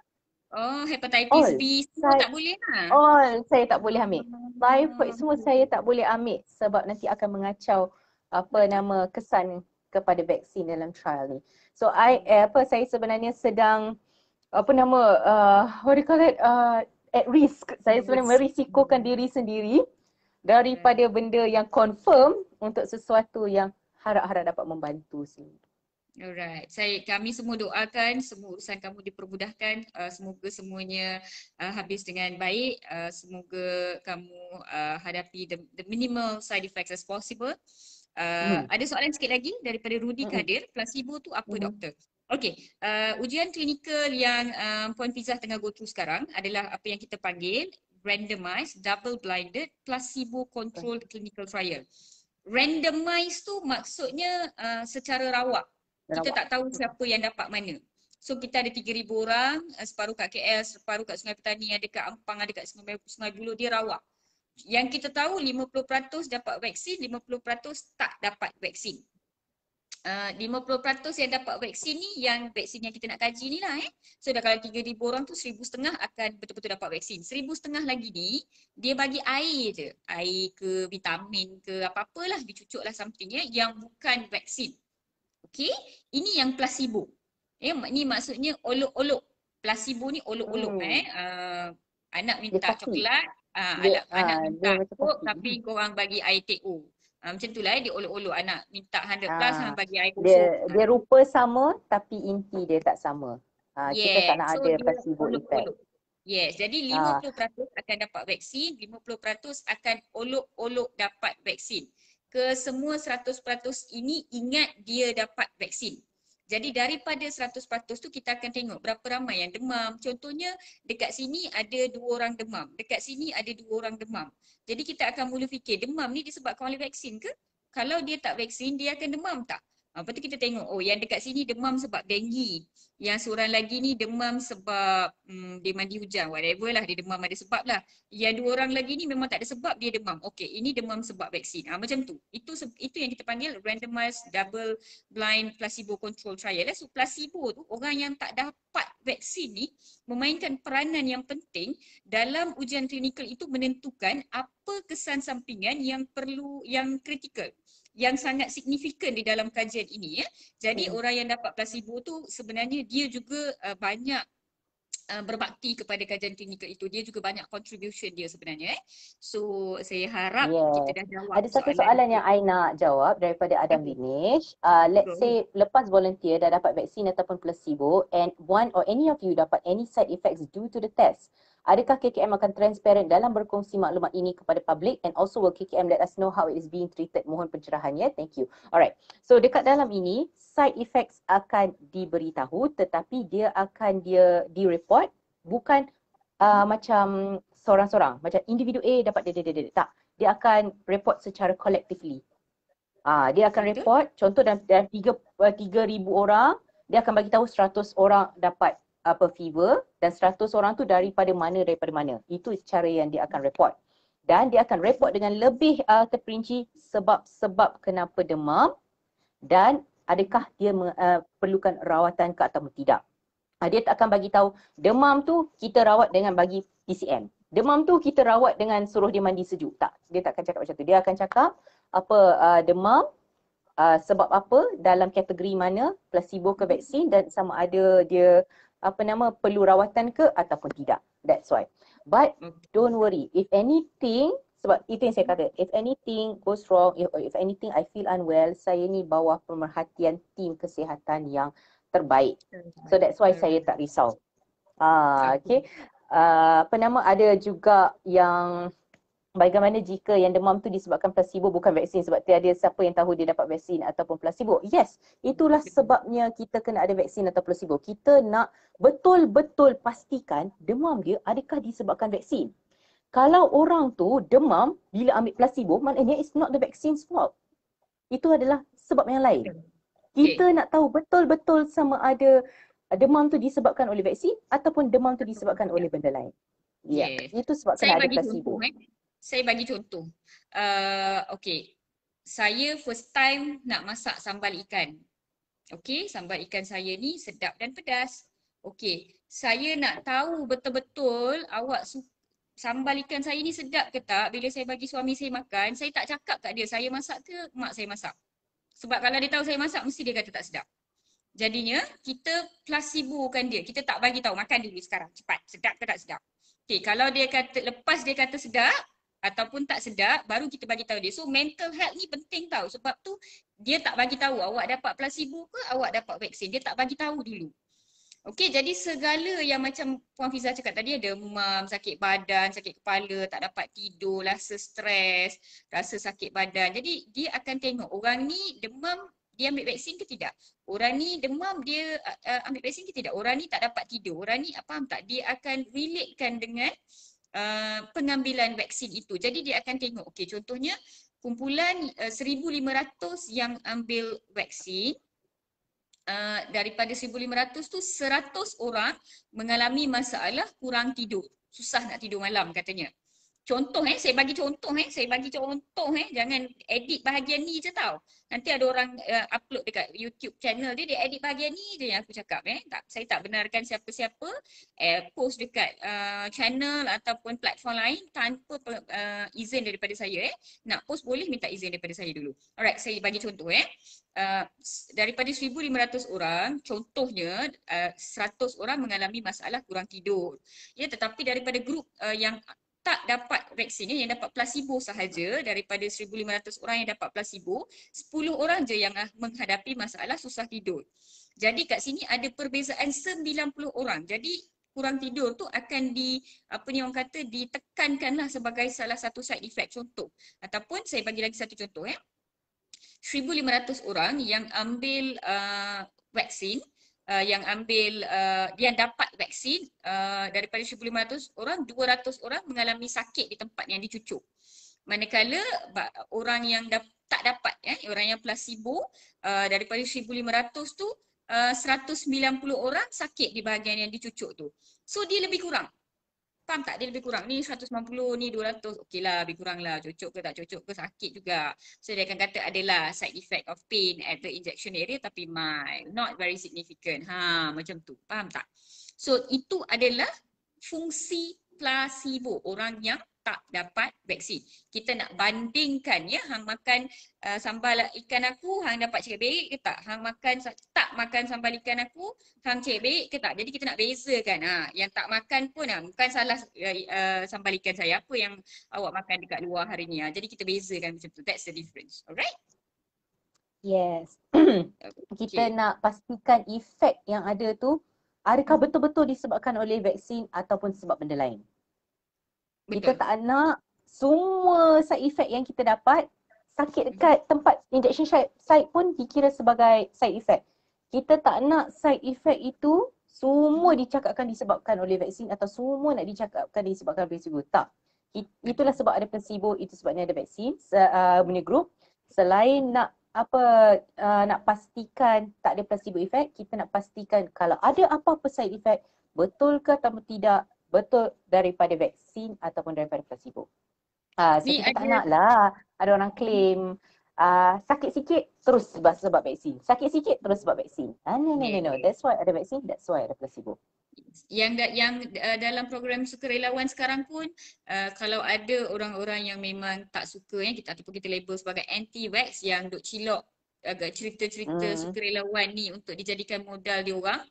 Oh, hepatitis All. B semua saya, tak boleh lah.
Oh, saya tak boleh ambil. Life hmm. semua saya tak boleh ambil sebab nanti akan mengacau apa nama kesan kepada vaksin dalam trial ni. So I hmm. eh, apa saya sebenarnya sedang apa nama uh, what do you call it uh, at risk. Saya sebenarnya merisikokan hmm. diri sendiri daripada benda yang confirm untuk sesuatu yang harap-harap dapat membantu
semua. Alright. Saya kami semua doakan semua urusan kamu dipermudahkan. Uh, semoga semuanya uh, habis dengan baik. Uh, semoga kamu uh, hadapi the, the minimal side effects as possible.
Uh, hmm. ada
soalan sikit lagi daripada Rudi hmm. Kadir. Hmm. Placebo tu apa hmm. doktor? Okey. Uh, ujian klinikal yang uh, Puan Fizah tengah go through sekarang adalah apa yang kita panggil randomized double blinded placebo controlled clinical trial randomize tu maksudnya uh, secara rawak. rawak. Kita tak tahu siapa yang dapat mana. So kita ada 3000 orang, uh, separuh kat KL, separuh kat Sungai Petani, ada kat Ampang, ada kat Sungai, Sungai Buloh, dia rawak. Yang kita tahu 50% dapat vaksin, 50% tak dapat vaksin. Ah, uh, 50% yang dapat vaksin ni yang vaksin yang kita nak kaji ni lah eh. So dah kalau 3,000 orang tu seribu setengah akan betul-betul dapat vaksin. seribu setengah lagi ni dia bagi air je. Air ke vitamin ke apa-apalah dicucuk lah something ya, yang bukan vaksin. Okay. Ini yang placebo. Eh, ni maksudnya olok-olok. Placebo ni olok-olok hmm. eh. Uh, anak minta coklat. Uh, dia, anak, uh, anak minta coklat tapi korang bagi air TO. Ha, macam tu lah eh, dia olok-olok anak minta 100 ha, ah, plus sama ah, bagi air dia, ha.
dia rupa sama tapi inti dia tak sama. Ha, yes. Kita tak nak so ada placebo effect.
Yes, jadi 50% ha. akan dapat vaksin, 50% akan olok-olok dapat vaksin. Kesemua 100% ini ingat dia dapat vaksin. Jadi daripada 100% tu kita akan tengok berapa ramai yang demam. Contohnya dekat sini ada dua orang demam. Dekat sini ada dua orang demam. Jadi kita akan mula fikir demam ni disebabkan oleh vaksin ke? Kalau dia tak vaksin dia akan demam tak? Apa ah, tu kita tengok oh yang dekat sini demam sebab denggi. Yang seorang lagi ni demam sebab hmm, dia mandi hujan whatever lah dia demam ada sebab lah. Yang dua orang lagi ni memang tak ada sebab dia demam. Okay ini demam sebab vaksin. Ha, macam tu. Itu itu yang kita panggil randomized double blind placebo control trial. So placebo tu orang yang tak dapat vaksin ni memainkan peranan yang penting dalam ujian klinikal itu menentukan apa kesan sampingan yang perlu yang kritikal yang sangat signifikan di dalam kajian ini ya. Jadi hmm. orang yang dapat placebo tu sebenarnya dia juga uh, banyak uh, berbakti kepada kajian klinikal itu. Dia juga banyak contribution dia sebenarnya eh. So saya harap yeah. kita dah jawab. Ada satu soalan, soalan
yang Aina nak jawab daripada Adam Binish. Uh, let's hmm. say lepas volunteer dah dapat vaksin ataupun placebo and one or any of you dapat any side effects due to the test. Adakah KKM akan transparent dalam berkongsi maklumat ini kepada publik and also will KKM let us know how it is being treated? Mohon pencerahannya. Thank you. Alright. So dekat dalam ini side effects akan diberitahu tetapi dia akan dia di report bukan uh, macam seorang-seorang. Macam individu A dapat dia, dia, dia, dia. Tak. Dia akan report secara collectively. uh, dia akan report contoh dalam, dalam 3, 3,000 uh, orang dia akan bagi tahu 100 orang dapat apa fever dan 100 orang tu daripada mana daripada mana. Itu cara yang dia akan report. Dan dia akan report dengan lebih uh, terperinci sebab-sebab kenapa demam dan adakah dia uh, perlukan rawatan ke atau tidak. Uh, dia tak akan bagi tahu demam tu kita rawat dengan bagi PCM. Demam tu kita rawat dengan suruh dia mandi sejuk. Tak, dia tak akan cakap macam tu. Dia akan cakap apa uh, demam uh, sebab apa dalam kategori mana placebo ke vaksin dan sama ada dia apa nama perlu rawatan ke ataupun tidak. That's why. But hmm. don't worry. If anything sebab itu yang saya kata, if anything goes wrong, if, if anything I feel unwell, saya ni bawah pemerhatian tim kesihatan yang terbaik. So that's why hmm. saya tak risau. Ah, uh, okay. Uh, ah, apa nama ada juga yang bagaimana jika yang demam tu disebabkan placebo bukan vaksin sebab tiada siapa yang tahu dia dapat vaksin ataupun placebo. Yes, itulah sebabnya kita kena ada vaksin atau placebo. Kita nak betul-betul pastikan demam dia adakah disebabkan vaksin. Kalau orang tu demam bila ambil placebo, maknanya it's not the vaccine's fault. Itu adalah sebab yang lain. Kita okay. nak tahu betul-betul sama ada demam tu disebabkan oleh vaksin ataupun demam tu disebabkan ya. oleh benda lain.
Ya, yeah. yeah. itu sebab saya kena ada placebo. Contoh, eh saya bagi contoh. Uh, okay, saya first time nak masak sambal ikan. Okay, sambal ikan saya ni sedap dan pedas. Okay, saya nak tahu betul-betul awak su- sambal ikan saya ni sedap ke tak bila saya bagi suami saya makan, saya tak cakap kat dia saya masak ke mak saya masak. Sebab kalau dia tahu saya masak, mesti dia kata tak sedap. Jadinya kita placebo kan dia. Kita tak bagi tahu makan dulu sekarang. Cepat. Sedap ke tak sedap. Okay, kalau dia kata lepas dia kata sedap, ataupun tak sedap baru kita bagi tahu dia. So mental health ni penting tau sebab tu dia tak bagi tahu awak dapat placebo ke awak dapat vaksin. Dia tak bagi tahu dulu. Okey jadi segala yang macam Puan Fiza cakap tadi ada demam, sakit badan, sakit kepala, tak dapat tidur, rasa stres, rasa sakit badan. Jadi dia akan tengok orang ni demam dia ambil vaksin ke tidak? Orang ni demam dia uh, uh ambil vaksin ke tidak? Orang ni tak dapat tidur. Orang ni apa tak? Dia akan relatekan dengan Uh, pengambilan vaksin itu. Jadi dia akan tengok, okey contohnya kumpulan uh, 1,500 yang ambil vaksin uh, daripada 1,500 tu 100 orang mengalami masalah kurang tidur. Susah nak tidur malam katanya contoh eh saya bagi contoh eh saya bagi contoh eh jangan edit bahagian ni je tau nanti ada orang uh, upload dekat YouTube channel dia dia edit bahagian ni je yang aku cakap eh tak saya tak benarkan siapa-siapa eh, post dekat uh, channel ataupun platform lain tanpa uh, izin daripada saya eh nak post boleh minta izin daripada saya dulu alright saya bagi contoh eh uh, daripada 1500 orang contohnya uh, 100 orang mengalami masalah kurang tidur ya tetapi daripada grup uh, yang tak dapat vaksin ni yang dapat placebo sahaja daripada 1500 orang yang dapat placebo 10 orang je yang ah menghadapi masalah susah tidur. Jadi kat sini ada perbezaan 90 orang. Jadi kurang tidur tu akan di apa ni orang kata ditekankanlah sebagai salah satu side effect contoh ataupun saya bagi lagi satu contoh ya. Eh. 1500 orang yang ambil uh, vaksin uh, yang ambil uh, yang dapat vaksin uh, daripada 1500 orang 200 orang mengalami sakit di tempat yang dicucuk. Manakala orang yang da- tak dapat ya orang yang placebo uh, daripada 1500 tu uh, 190 orang sakit di bahagian yang dicucuk tu. So dia lebih kurang faham tak dia lebih kurang ni 190 ni 200 okey lah lebih kurang lah cocok ke tak cocok ke sakit juga so dia akan kata adalah side effect of pain at the injection area tapi my not very significant ha macam tu faham tak so itu adalah fungsi placebo orang yang tak dapat vaksin. Kita nak bandingkan ya hang makan uh, sambal ikan aku hang dapat cekik ke tak? Hang makan tak makan sambal ikan aku hang cekik ke tak? Jadi kita nak bezakan ha yang tak makan pun ha, bukan salah uh, uh, sambal ikan saya apa yang awak makan dekat luar hari ni ha. Jadi kita bezakan macam tu. That's the difference. Alright? Yes.
kita nak pastikan efek yang ada tu adakah betul-betul disebabkan oleh vaksin ataupun sebab benda lain. Betul. Kita tak nak semua side effect yang kita dapat sakit mm-hmm. dekat tempat injection site pun dikira sebagai side effect. Kita tak nak side effect itu semua mm-hmm. dicakapkan disebabkan oleh vaksin atau semua nak dicakapkan disebabkan placebo. Tak. Itulah sebab ada placebo, itu sebabnya ada vaksin uh, punya group. Selain nak apa uh, nak pastikan tak ada placebo effect, kita nak pastikan kalau ada apa-apa side effect betul ke atau tidak betul daripada vaksin ataupun daripada placebo. Uh, ah, so kita tak nak lah ada orang claim uh, sakit sikit terus sebab, sebab vaksin. Sakit sikit terus sebab vaksin. Uh, no, no, no, no. That's why ada vaksin, that's why ada placebo.
Yang yang uh, dalam program sukarelawan sekarang pun uh, kalau ada orang-orang yang memang tak suka yang eh, kita, ataupun kita label sebagai anti-vax yang duk cilok agak cerita-cerita mm. sukarelawan ni untuk dijadikan modal diorang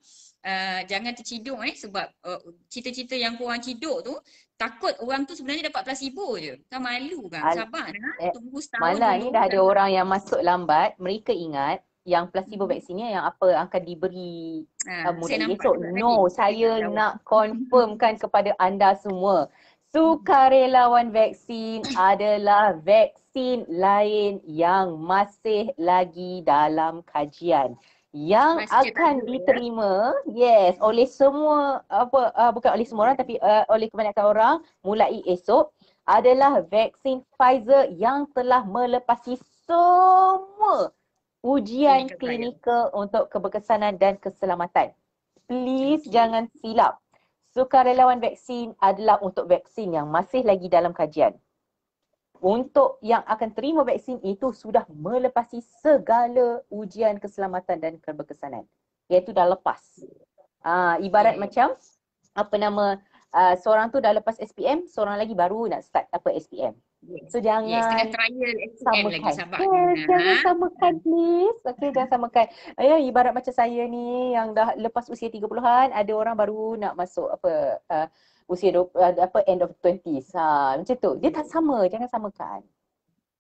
Eh, jangan terciduk eh sebab uh, eh, cita-cita yang kau orang ciduk tu takut orang tu sebenarnya dapat placebo, ibu je. Kan malu kan? Al- Sabar eh, tunggu setahun. Mana ni dah ada kan. orang
yang masuk lambat, mereka ingat yang placebo hmm. vaksin ni yang apa akan diberi
ha, uh, mudah esok.
No, saya nak confirmkan kepada anda semua. Sukarelawan vaksin adalah vaksin lain yang masih lagi dalam kajian yang Masjid akan Bandung, diterima ya? yes oleh semua apa uh, bukan oleh semua orang tapi uh, oleh kebanyakan orang mulai esok adalah vaksin Pfizer yang telah melepasi semua ujian klinikal, klinikal untuk keberkesanan dan keselamatan. Please jangan silap. Sukarelawan vaksin adalah untuk vaksin yang masih lagi dalam kajian untuk yang akan terima vaksin itu sudah melepasi segala ujian keselamatan dan keberkesanan. Iaitu dah lepas. Uh, ibarat okay. macam apa nama uh, seorang tu dah lepas SPM, seorang lagi baru nak start apa SPM. So jangan yes, tengah trial SPM lagi sabar. Yes, lah, jangan ha? samakan please. Okay, jangan samakan. Ayah, ibarat macam saya ni yang dah lepas usia 30-an, ada orang baru nak masuk apa uh, usia 20, eh, apa end of 20s. Ha, macam tu. Dia tak hmm. sama, jangan samakan.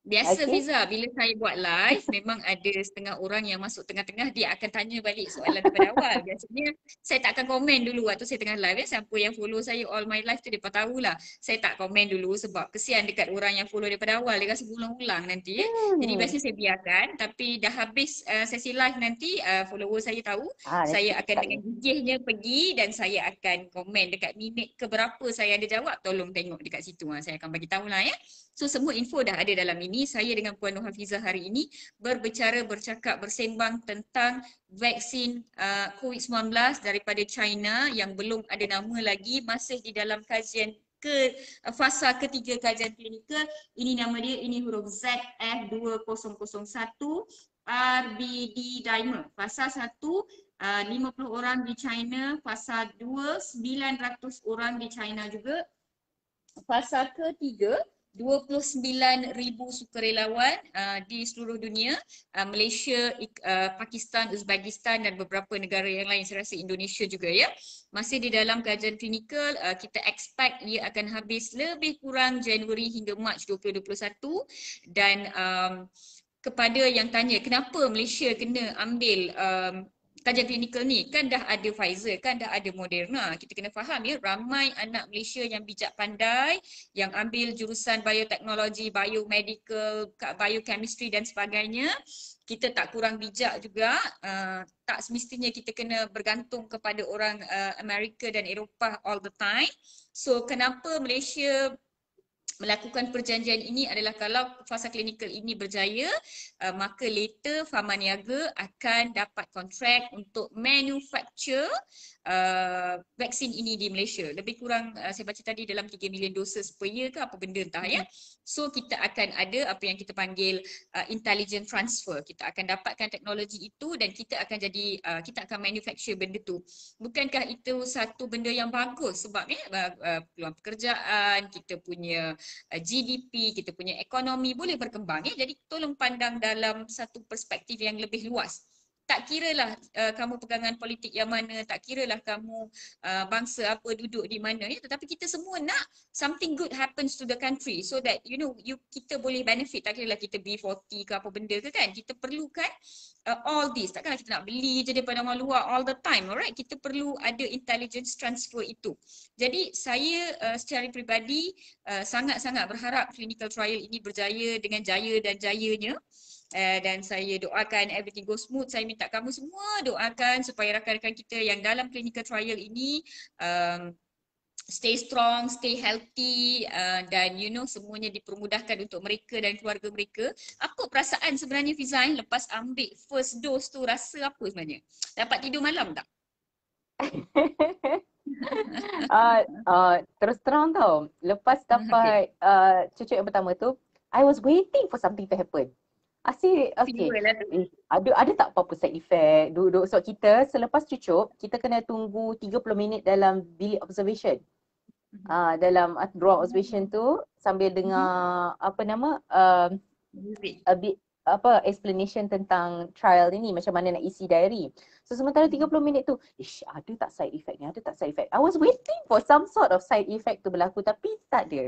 Biasa okay. Fiza bila saya buat live memang ada setengah orang yang masuk tengah-tengah dia akan tanya balik soalan daripada awal. Biasanya saya tak akan komen dulu waktu saya tengah live ya. Siapa yang follow saya all my life tu dia tahulah. Saya tak komen dulu sebab kesian dekat orang yang follow daripada awal dia rasa ulang-ulang nanti ya. Hmm. Jadi biasa saya biarkan tapi dah habis uh, sesi live nanti uh, follower saya tahu ha, saya akan dengan gigihnya pergi dan saya akan komen dekat minit keberapa saya ada jawab tolong tengok dekat situ ha. saya akan bagi tahulah ya. So semua info dah ada dalam ini ini saya dengan Puan Nur Hafizah hari ini berbicara, bercakap, bersembang tentang vaksin uh, COVID-19 daripada China yang belum ada nama lagi masih di dalam kajian ke uh, fasa ketiga kajian klinikal. Ini nama dia, ini huruf ZF2001 RBD Dimer. Fasa 1 uh, 50 orang di China, fasa 2 900 orang di China juga. Fasa ketiga 29,000 sukarelawan uh, di seluruh dunia, uh, Malaysia, uh, Pakistan, Uzbekistan dan beberapa negara yang lain, saya rasa Indonesia juga ya. Masih di dalam kajian klinikal, uh, kita expect ia akan habis lebih kurang Januari hingga Mac 2021 dan um, kepada yang tanya kenapa Malaysia kena ambil um, kajian klinikal ni kan dah ada Pfizer, kan dah ada Moderna. Kita kena faham ya, ramai anak Malaysia yang bijak pandai, yang ambil jurusan bioteknologi, biomedical, biochemistry dan sebagainya. Kita tak kurang bijak juga, uh, tak semestinya kita kena bergantung kepada orang uh, Amerika dan Eropah all the time. So kenapa Malaysia melakukan perjanjian ini adalah kalau fasa klinikal ini berjaya uh, maka later Farmaniaga akan dapat kontrak untuk manufacture uh, vaksin ini di Malaysia. Lebih kurang uh, saya baca tadi dalam 3 million doses per year ke apa benda entah ya. So kita akan ada apa yang kita panggil uh, intelligent transfer. Kita akan dapatkan teknologi itu dan kita akan jadi uh, kita akan manufacture benda tu. Bukankah itu satu benda yang bagus sebab ya uh, uh, peluang pekerjaan, kita punya Uh, GDP, kita punya ekonomi boleh berkembang. Ya? Jadi tolong pandang dalam satu perspektif yang lebih luas tak kiralah uh, kamu pegangan politik yang mana, tak kira lah kamu uh, bangsa apa duduk di mana ya, tetapi kita semua nak something good happens to the country so that you know you kita boleh benefit tak kira lah kita B40 ke apa benda ke kan kita perlukan uh, all this takkanlah kita nak beli je daripada orang luar all the time alright kita perlu ada intelligence transfer itu jadi saya uh, secara peribadi uh, sangat-sangat berharap clinical trial ini berjaya dengan jaya dan jayanya Eh, dan saya doakan everything goes smooth. Saya minta kamu semua doakan supaya rakan-rakan kita yang dalam clinical trial ini um, stay strong, stay healthy uh, dan you know semuanya dipermudahkan untuk mereka dan keluarga mereka. Apa perasaan sebenarnya Fizan lepas ambil first dose tu rasa apa sebenarnya? Dapat tidur malam tak? uh,
uh, terus terang tau, lepas dapat okay. uh, cucuk yang pertama tu, I was waiting for something to happen. Asi, okay. Lah. Eh, ada, ada tak apa-apa side effect? Duduk so kita selepas cucuk, kita kena tunggu 30 minit dalam bilik observation. Mm-hmm. Uh, dalam ruang mhm. observation tu sambil mhm. dengar mm-hmm. apa nama uh, a bit apa explanation tentang trial ni macam mana nak isi diary. So sementara 30 mhm. minit tu, ish ada tak side effect ni? Ada tak side effect? I was waiting for some sort of side effect tu berlaku tapi tak ada.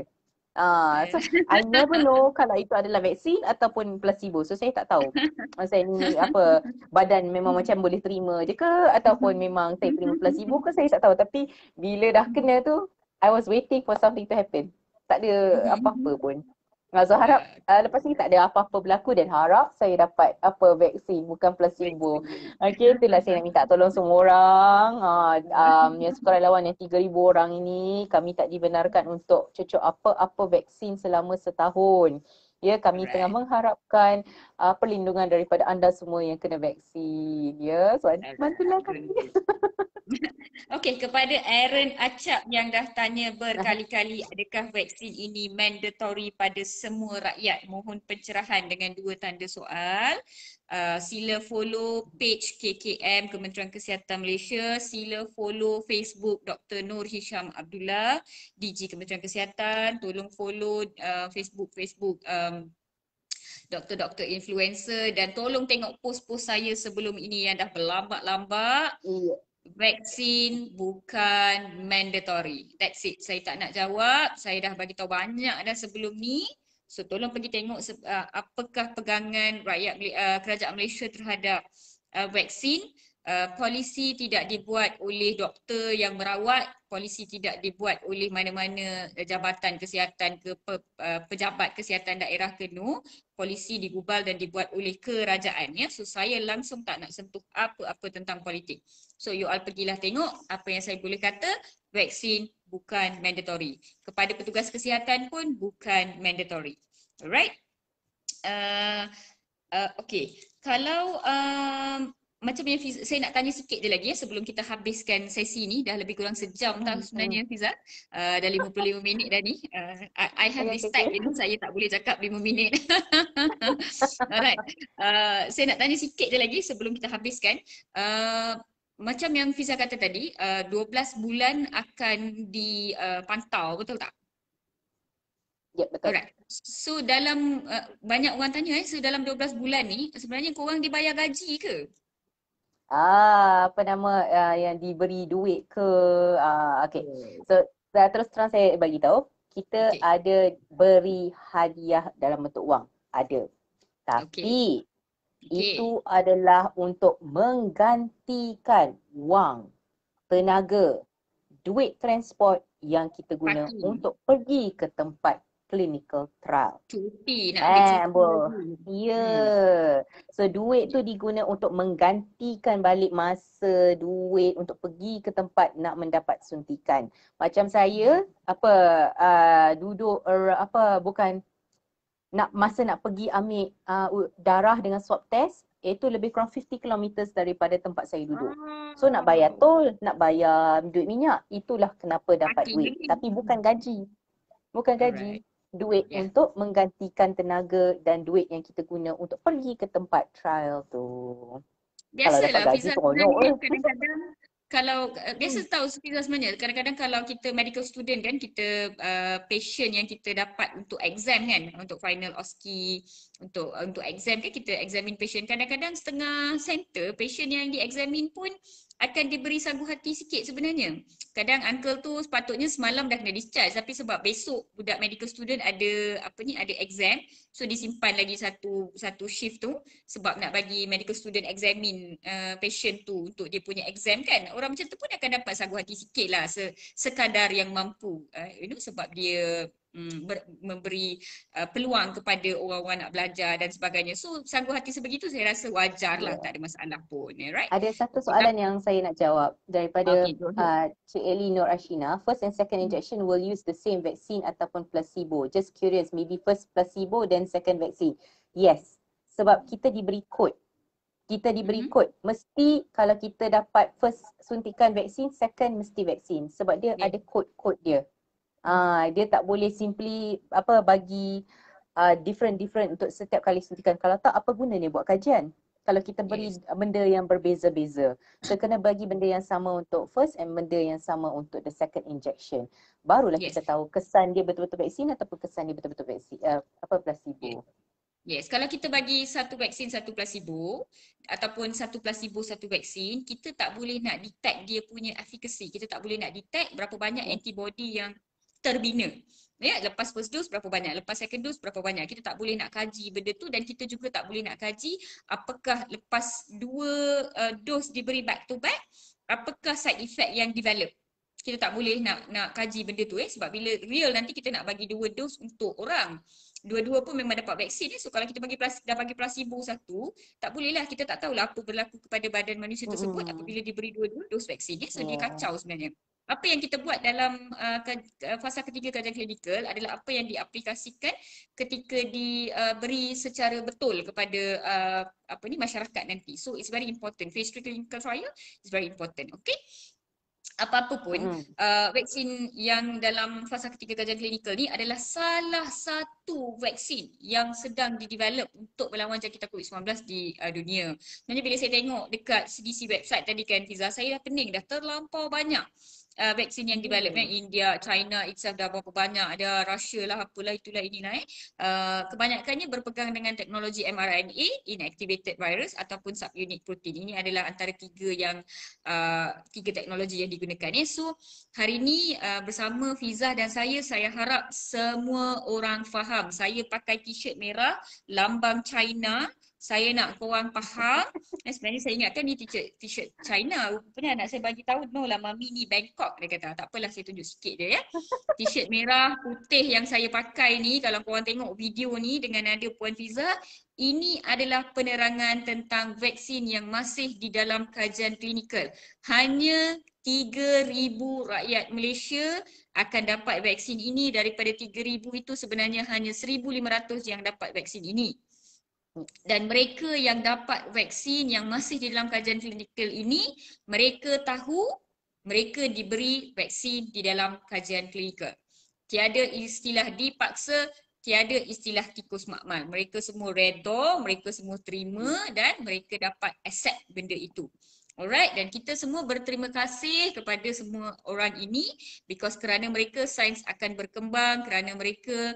Uh, so I never know kalau itu adalah vaksin ataupun placebo. So saya tak tahu. Masa ni apa badan memang macam boleh terima je ke ataupun memang saya terima placebo ke saya tak tahu. Tapi bila dah kena tu I was waiting for something to happen. Tak ada apa-apa pun. Azza ah, harap uh, lepas ni tak ada apa-apa berlaku dan harap saya dapat apa vaksin bukan placebo. Okay, itulah saya nak minta tolong semua orang uh, um, yang sekolah lawan yang 3000 orang ini kami tak dibenarkan untuk cucuk apa-apa vaksin selama setahun ya kami right. tengah mengharapkan uh, perlindungan daripada anda semua yang kena vaksin ya so bantulah kami
Okay kepada Aaron Acap yang dah tanya berkali-kali adakah vaksin ini mandatory pada semua rakyat mohon pencerahan dengan dua tanda soal uh, sila follow page KKM Kementerian Kesihatan Malaysia, sila follow Facebook Dr. Nur Hisham Abdullah, DG Kementerian Kesihatan, tolong follow uh, Facebook Facebook um, doktor-doktor influencer dan tolong tengok post-post saya sebelum ini yang dah berlambat-lambat. Yeah. Vaksin bukan mandatory. That's it. Saya tak nak jawab. Saya dah bagi tahu banyak dah sebelum ni. So tolong pergi tengok uh, apakah pegangan rakyat uh, kerajaan Malaysia terhadap uh, vaksin. Uh, polisi tidak dibuat oleh doktor yang merawat polisi tidak dibuat oleh mana-mana eh, jabatan kesihatan ke pe, uh, pejabat kesihatan daerah ke NU, polisi digubal dan dibuat oleh kerajaan ya. So saya langsung tak nak sentuh apa-apa tentang politik. So you all pergilah tengok apa yang saya boleh kata, vaksin bukan mandatory. Kepada petugas kesihatan pun bukan mandatory. Alright? Uh, uh, okay, kalau uh, macam yang Fiz- saya nak tanya sikit je lagi ya sebelum kita habiskan sesi ni dah lebih kurang sejam tau hmm, sebenarnya hmm. Fiza uh, dah 55 minit dah ni uh, I, I have this tag ini saya tak boleh cakap 5 minit alright uh, saya nak tanya sikit je lagi sebelum kita habiskan uh, macam yang Fiza kata tadi uh, 12 bulan akan dipantau betul tak? Ya yep, betul. Alright. So dalam uh, banyak orang tanya eh so dalam 12 bulan ni sebenarnya korang dibayar gaji ke?
ah apa nama uh, yang diberi duit ke ah uh, okey so saya terus terang saya bagi tahu kita okay. ada beri hadiah dalam bentuk wang ada tapi okay. itu adalah untuk menggantikan wang tenaga duit transport yang kita guna Parking. untuk pergi ke tempat clinical trial.
Cuti nak eh, cuti.
Ya. Yeah. Hmm. So duit tu diguna untuk menggantikan balik masa, duit untuk pergi ke tempat nak mendapat suntikan. Macam saya apa uh, duduk uh, apa bukan nak masa nak pergi ambil uh, darah dengan swab test itu lebih kurang 50 km daripada tempat saya duduk. So nak bayar ah. tol, nak bayar duit minyak, itulah kenapa dapat duit. Tapi bukan gaji. Bukan gaji. Alright duit yeah. untuk menggantikan tenaga dan duit yang kita guna untuk pergi ke tempat trial tu. Biasalah visa kadang-kadang
kalau eh, biasa tahu visa sebenarnya kadang-kadang kalau kita medical student kan kita uh, patient yang kita dapat untuk exam kan untuk final OSCE untuk uh, untuk exam kan kita examine patient kadang-kadang setengah center patient yang diexamine pun akan diberi sagu hati sikit sebenarnya. Kadang uncle tu sepatutnya semalam dah kena discharge tapi sebab besok budak medical student ada apa ni ada exam so disimpan lagi satu satu shift tu sebab nak bagi medical student examine uh, patient tu untuk dia punya exam kan. Orang macam tu pun akan dapat sagu hati sikit lah se- sekadar yang mampu uh, you know sebab dia Mm, ber, memberi uh, peluang kepada orang-orang nak belajar dan sebagainya. So sanggup hati sebegitu saya rasa wajarlah yeah. tak ada masalah pun. Yeah, right?
Ada satu soalan nah. yang saya nak jawab daripada okay. uh, Cik Eli Nur Ashina. First and second hmm. injection will use the same vaccine ataupun placebo. Just curious maybe first placebo then second vaccine. Yes. Sebab kita diberi kod kita diberi mm-hmm. kod mesti kalau kita dapat first suntikan vaksin second mesti vaksin sebab dia yeah. ada kod-kod dia Uh, dia tak boleh simply apa bagi uh, different different untuk setiap kali suntikan. Kalau tak apa guna ni buat kajian? Kalau kita beri yes. benda yang berbeza-beza. So kena bagi benda yang sama untuk first and benda yang sama untuk the second injection. Barulah yes. kita tahu kesan dia betul-betul vaksin ataupun kesan dia betul-betul vaksin uh, apa placebo.
Yes, kalau kita bagi satu vaksin satu placebo ataupun satu placebo satu vaksin, kita tak boleh nak detect dia punya efficacy. Kita tak boleh nak detect berapa banyak antibody yang terbina. Ya, lepas first dose berapa banyak, lepas second dose berapa banyak. Kita tak boleh nak kaji benda tu dan kita juga tak boleh nak kaji apakah lepas dua uh, dose diberi back to back, apakah side effect yang develop. Kita tak boleh nak nak kaji benda tu eh sebab bila real nanti kita nak bagi dua dos untuk orang dua-dua pun memang dapat vaksin eh. so kalau kita bagi plas, dah bagi placebo satu tak boleh lah kita tak tahulah apa berlaku kepada badan manusia tersebut hmm. apabila diberi dua-dua dos vaksin eh. so yeah. dia hmm. kacau sebenarnya apa yang kita buat dalam uh, ke, uh, fasa ketiga kajian klinikal adalah apa yang diaplikasikan ketika diberi uh, secara betul kepada uh, apa ni masyarakat nanti so it's very important phase 3 clinical trial is very important okay apa-apa pun hmm. uh, vaksin yang dalam fasa ketiga kajian klinikal ni adalah salah satu vaksin yang sedang didevelop untuk melawan jangkitan COVID-19 di uh, dunia. Jadi bila saya tengok dekat CDC website tadi kan Fiza saya dah pening dah terlampau banyak uh, vaksin yang develop yeah. Hmm. India, China itself dah berapa banyak ada Russia lah apalah itulah ini naik. Eh. Uh, kebanyakannya berpegang dengan teknologi mRNA inactivated virus ataupun subunit protein. Ini adalah antara tiga yang uh, tiga teknologi yang digunakan. Eh. So hari ini uh, bersama Fiza dan saya saya harap semua orang faham. Saya pakai t-shirt merah lambang China saya nak korang faham dan sebenarnya saya ingatkan ni t-shirt, t-shirt China rupanya anak saya bagi tahu no lah mami ni Bangkok dia kata tak apalah saya tunjuk sikit dia ya t-shirt merah putih yang saya pakai ni kalau korang tengok video ni dengan ada Puan Fiza ini adalah penerangan tentang vaksin yang masih di dalam kajian klinikal hanya 3000 rakyat Malaysia akan dapat vaksin ini daripada 3000 itu sebenarnya hanya 1500 yang dapat vaksin ini dan mereka yang dapat vaksin yang masih di dalam kajian klinikal ini mereka tahu mereka diberi vaksin di dalam kajian klinikal tiada istilah dipaksa tiada istilah tikus makmal mereka semua redha mereka semua terima dan mereka dapat accept benda itu Alright dan kita semua berterima kasih kepada semua orang ini because kerana mereka sains akan berkembang kerana mereka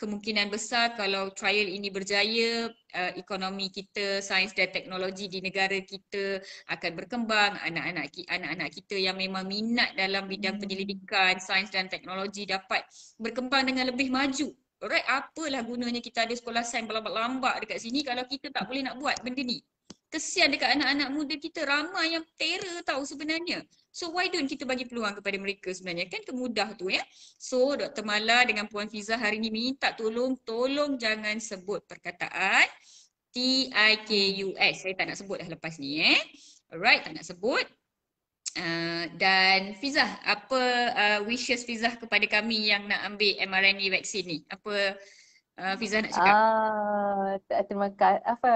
kemungkinan besar kalau trial ini berjaya uh, ekonomi kita sains dan teknologi di negara kita akan berkembang anak-anak anak-anak kita yang memang minat dalam bidang hmm. penyelidikan sains dan teknologi dapat berkembang dengan lebih maju alright apalah gunanya kita ada sekolah sains berlambat-lambat dekat sini kalau kita tak boleh nak buat benda ni kesian dekat anak-anak muda kita ramai yang terror tahu sebenarnya So why don't kita bagi peluang kepada mereka sebenarnya kan kemudah tu ya. So Dr. Mala dengan Puan Fiza hari ini minta tolong tolong jangan sebut perkataan T I K U S. Saya tak nak sebut dah lepas ni eh. Alright, tak nak sebut. Uh, dan Fizah, apa uh, wishes Fizah kepada kami yang nak ambil mRNA vaksin ni? Apa uh, ah, Fizah nak cakap?
Ah, terima kasih. Apa?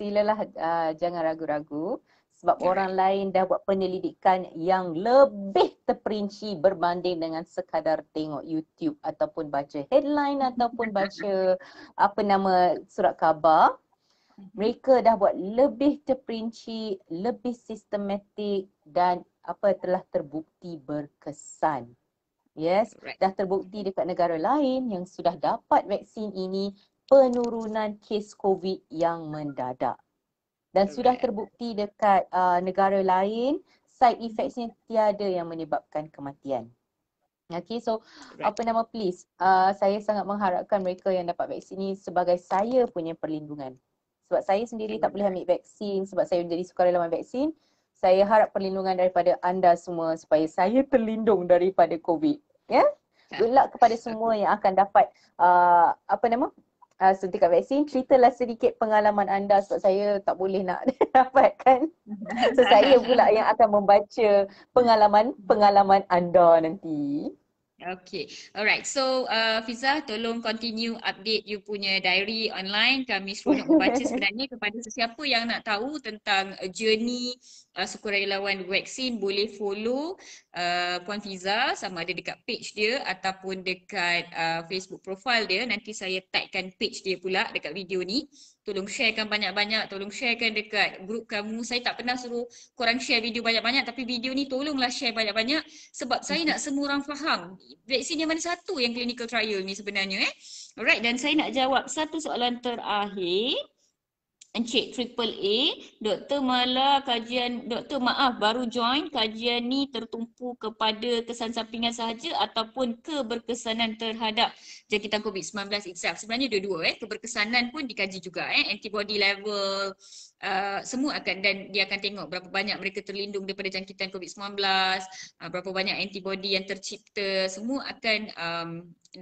Silalah uh, jangan ragu-ragu sebab okay. orang lain dah buat penyelidikan yang lebih terperinci berbanding dengan sekadar tengok YouTube ataupun baca headline ataupun baca apa nama surat khabar mhm. mereka dah buat lebih terperinci, lebih sistematik dan apa telah terbukti berkesan. Yes, right. dah terbukti dekat negara lain yang sudah dapat vaksin ini penurunan kes COVID yang mendadak dan sudah terbukti dekat uh, negara lain side hmm. effects ni tiada yang menyebabkan kematian. Okay so apa nama please uh, saya sangat mengharapkan mereka yang dapat vaksin ni sebagai saya punya perlindungan. Sebab saya sendiri tak boleh ambil vaksin sebab saya menjadi sukarelawan vaksin. Saya harap perlindungan daripada anda semua supaya saya terlindung daripada COVID. Ya? Yeah? Good luck kepada semua yang akan dapat uh, apa nama uh, ah, suntikan vaksin ceritalah sedikit pengalaman anda sebab saya tak boleh nak dapatkan so saya pula yang akan membaca pengalaman-pengalaman anda nanti
Okay. Alright. So uh, Fiza tolong continue update you punya diary online. Kami semua nak membaca sebenarnya kepada sesiapa yang nak tahu tentang uh, journey uh, sukarelawan vaksin boleh follow uh, Puan Fiza sama ada dekat page dia ataupun dekat uh, Facebook profile dia. Nanti saya tagkan page dia pula dekat video ni tolong sharekan banyak-banyak, tolong sharekan dekat grup kamu. Saya tak pernah suruh korang share video banyak-banyak tapi video ni tolonglah share banyak-banyak sebab okay. saya nak semua orang faham vaksin yang mana satu yang clinical trial ni sebenarnya eh. Alright dan saya nak jawab satu soalan terakhir. Encik Triple A, Doktor malah kajian, Doktor Maaf baru join kajian ni tertumpu kepada kesan sampingan sahaja ataupun keberkesanan terhadap jangkitan COVID-19 itself. Sebenarnya dua-dua eh, keberkesanan pun dikaji juga eh, antibody level, Uh, semua akan dan dia akan tengok berapa banyak mereka terlindung daripada jangkitan COVID-19 uh, berapa banyak antibody yang tercipta semua akan um,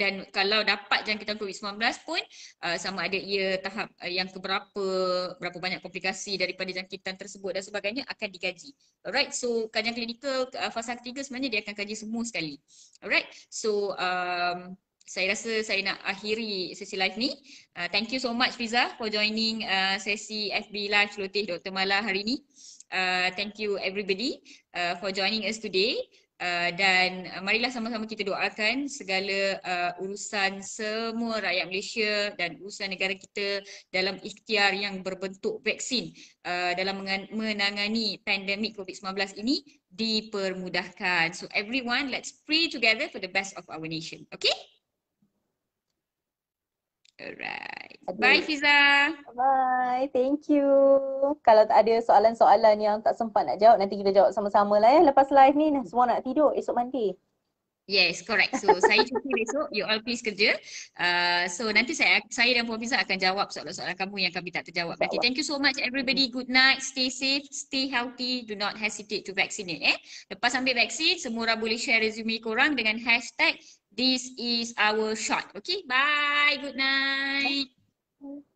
dan kalau dapat jangkitan COVID-19 pun uh, sama ada ia tahap uh, yang keberapa berapa banyak komplikasi daripada jangkitan tersebut dan sebagainya akan dikaji. alright so kajian klinikal uh, fasa ketiga sebenarnya dia akan kaji semua sekali alright so um, saya rasa saya nak akhiri sesi live ni. Uh, thank you so much Fiza for joining uh, sesi FB Live Celoteh Dr. Mala hari ni. Uh, thank you everybody uh, for joining us today. Uh, dan marilah sama-sama kita doakan segala uh, urusan semua rakyat Malaysia dan urusan negara kita dalam ikhtiar yang berbentuk vaksin uh, dalam menangani pandemik COVID-19 ini dipermudahkan. So everyone let's pray together for the best of our nation. Okay? Alright. Bye
Fiza. Bye. Thank you. Kalau tak ada soalan-soalan yang tak sempat nak jawab, nanti kita jawab sama-sama lah ya. Lepas live ni, semua nak tidur. Esok mandi.
Yes, correct. So, saya cuti besok. You all please kerja. Uh, so, nanti saya saya dan Puan Fiza akan jawab soalan-soalan kamu yang kami tak terjawab. Jawab. Thank you so much everybody. Good night. Stay safe. Stay healthy. Do not hesitate to vaccinate. Eh? Lepas ambil vaksin, semua orang boleh share resume korang dengan hashtag this is our shot. Okay, bye. Good night. Bye.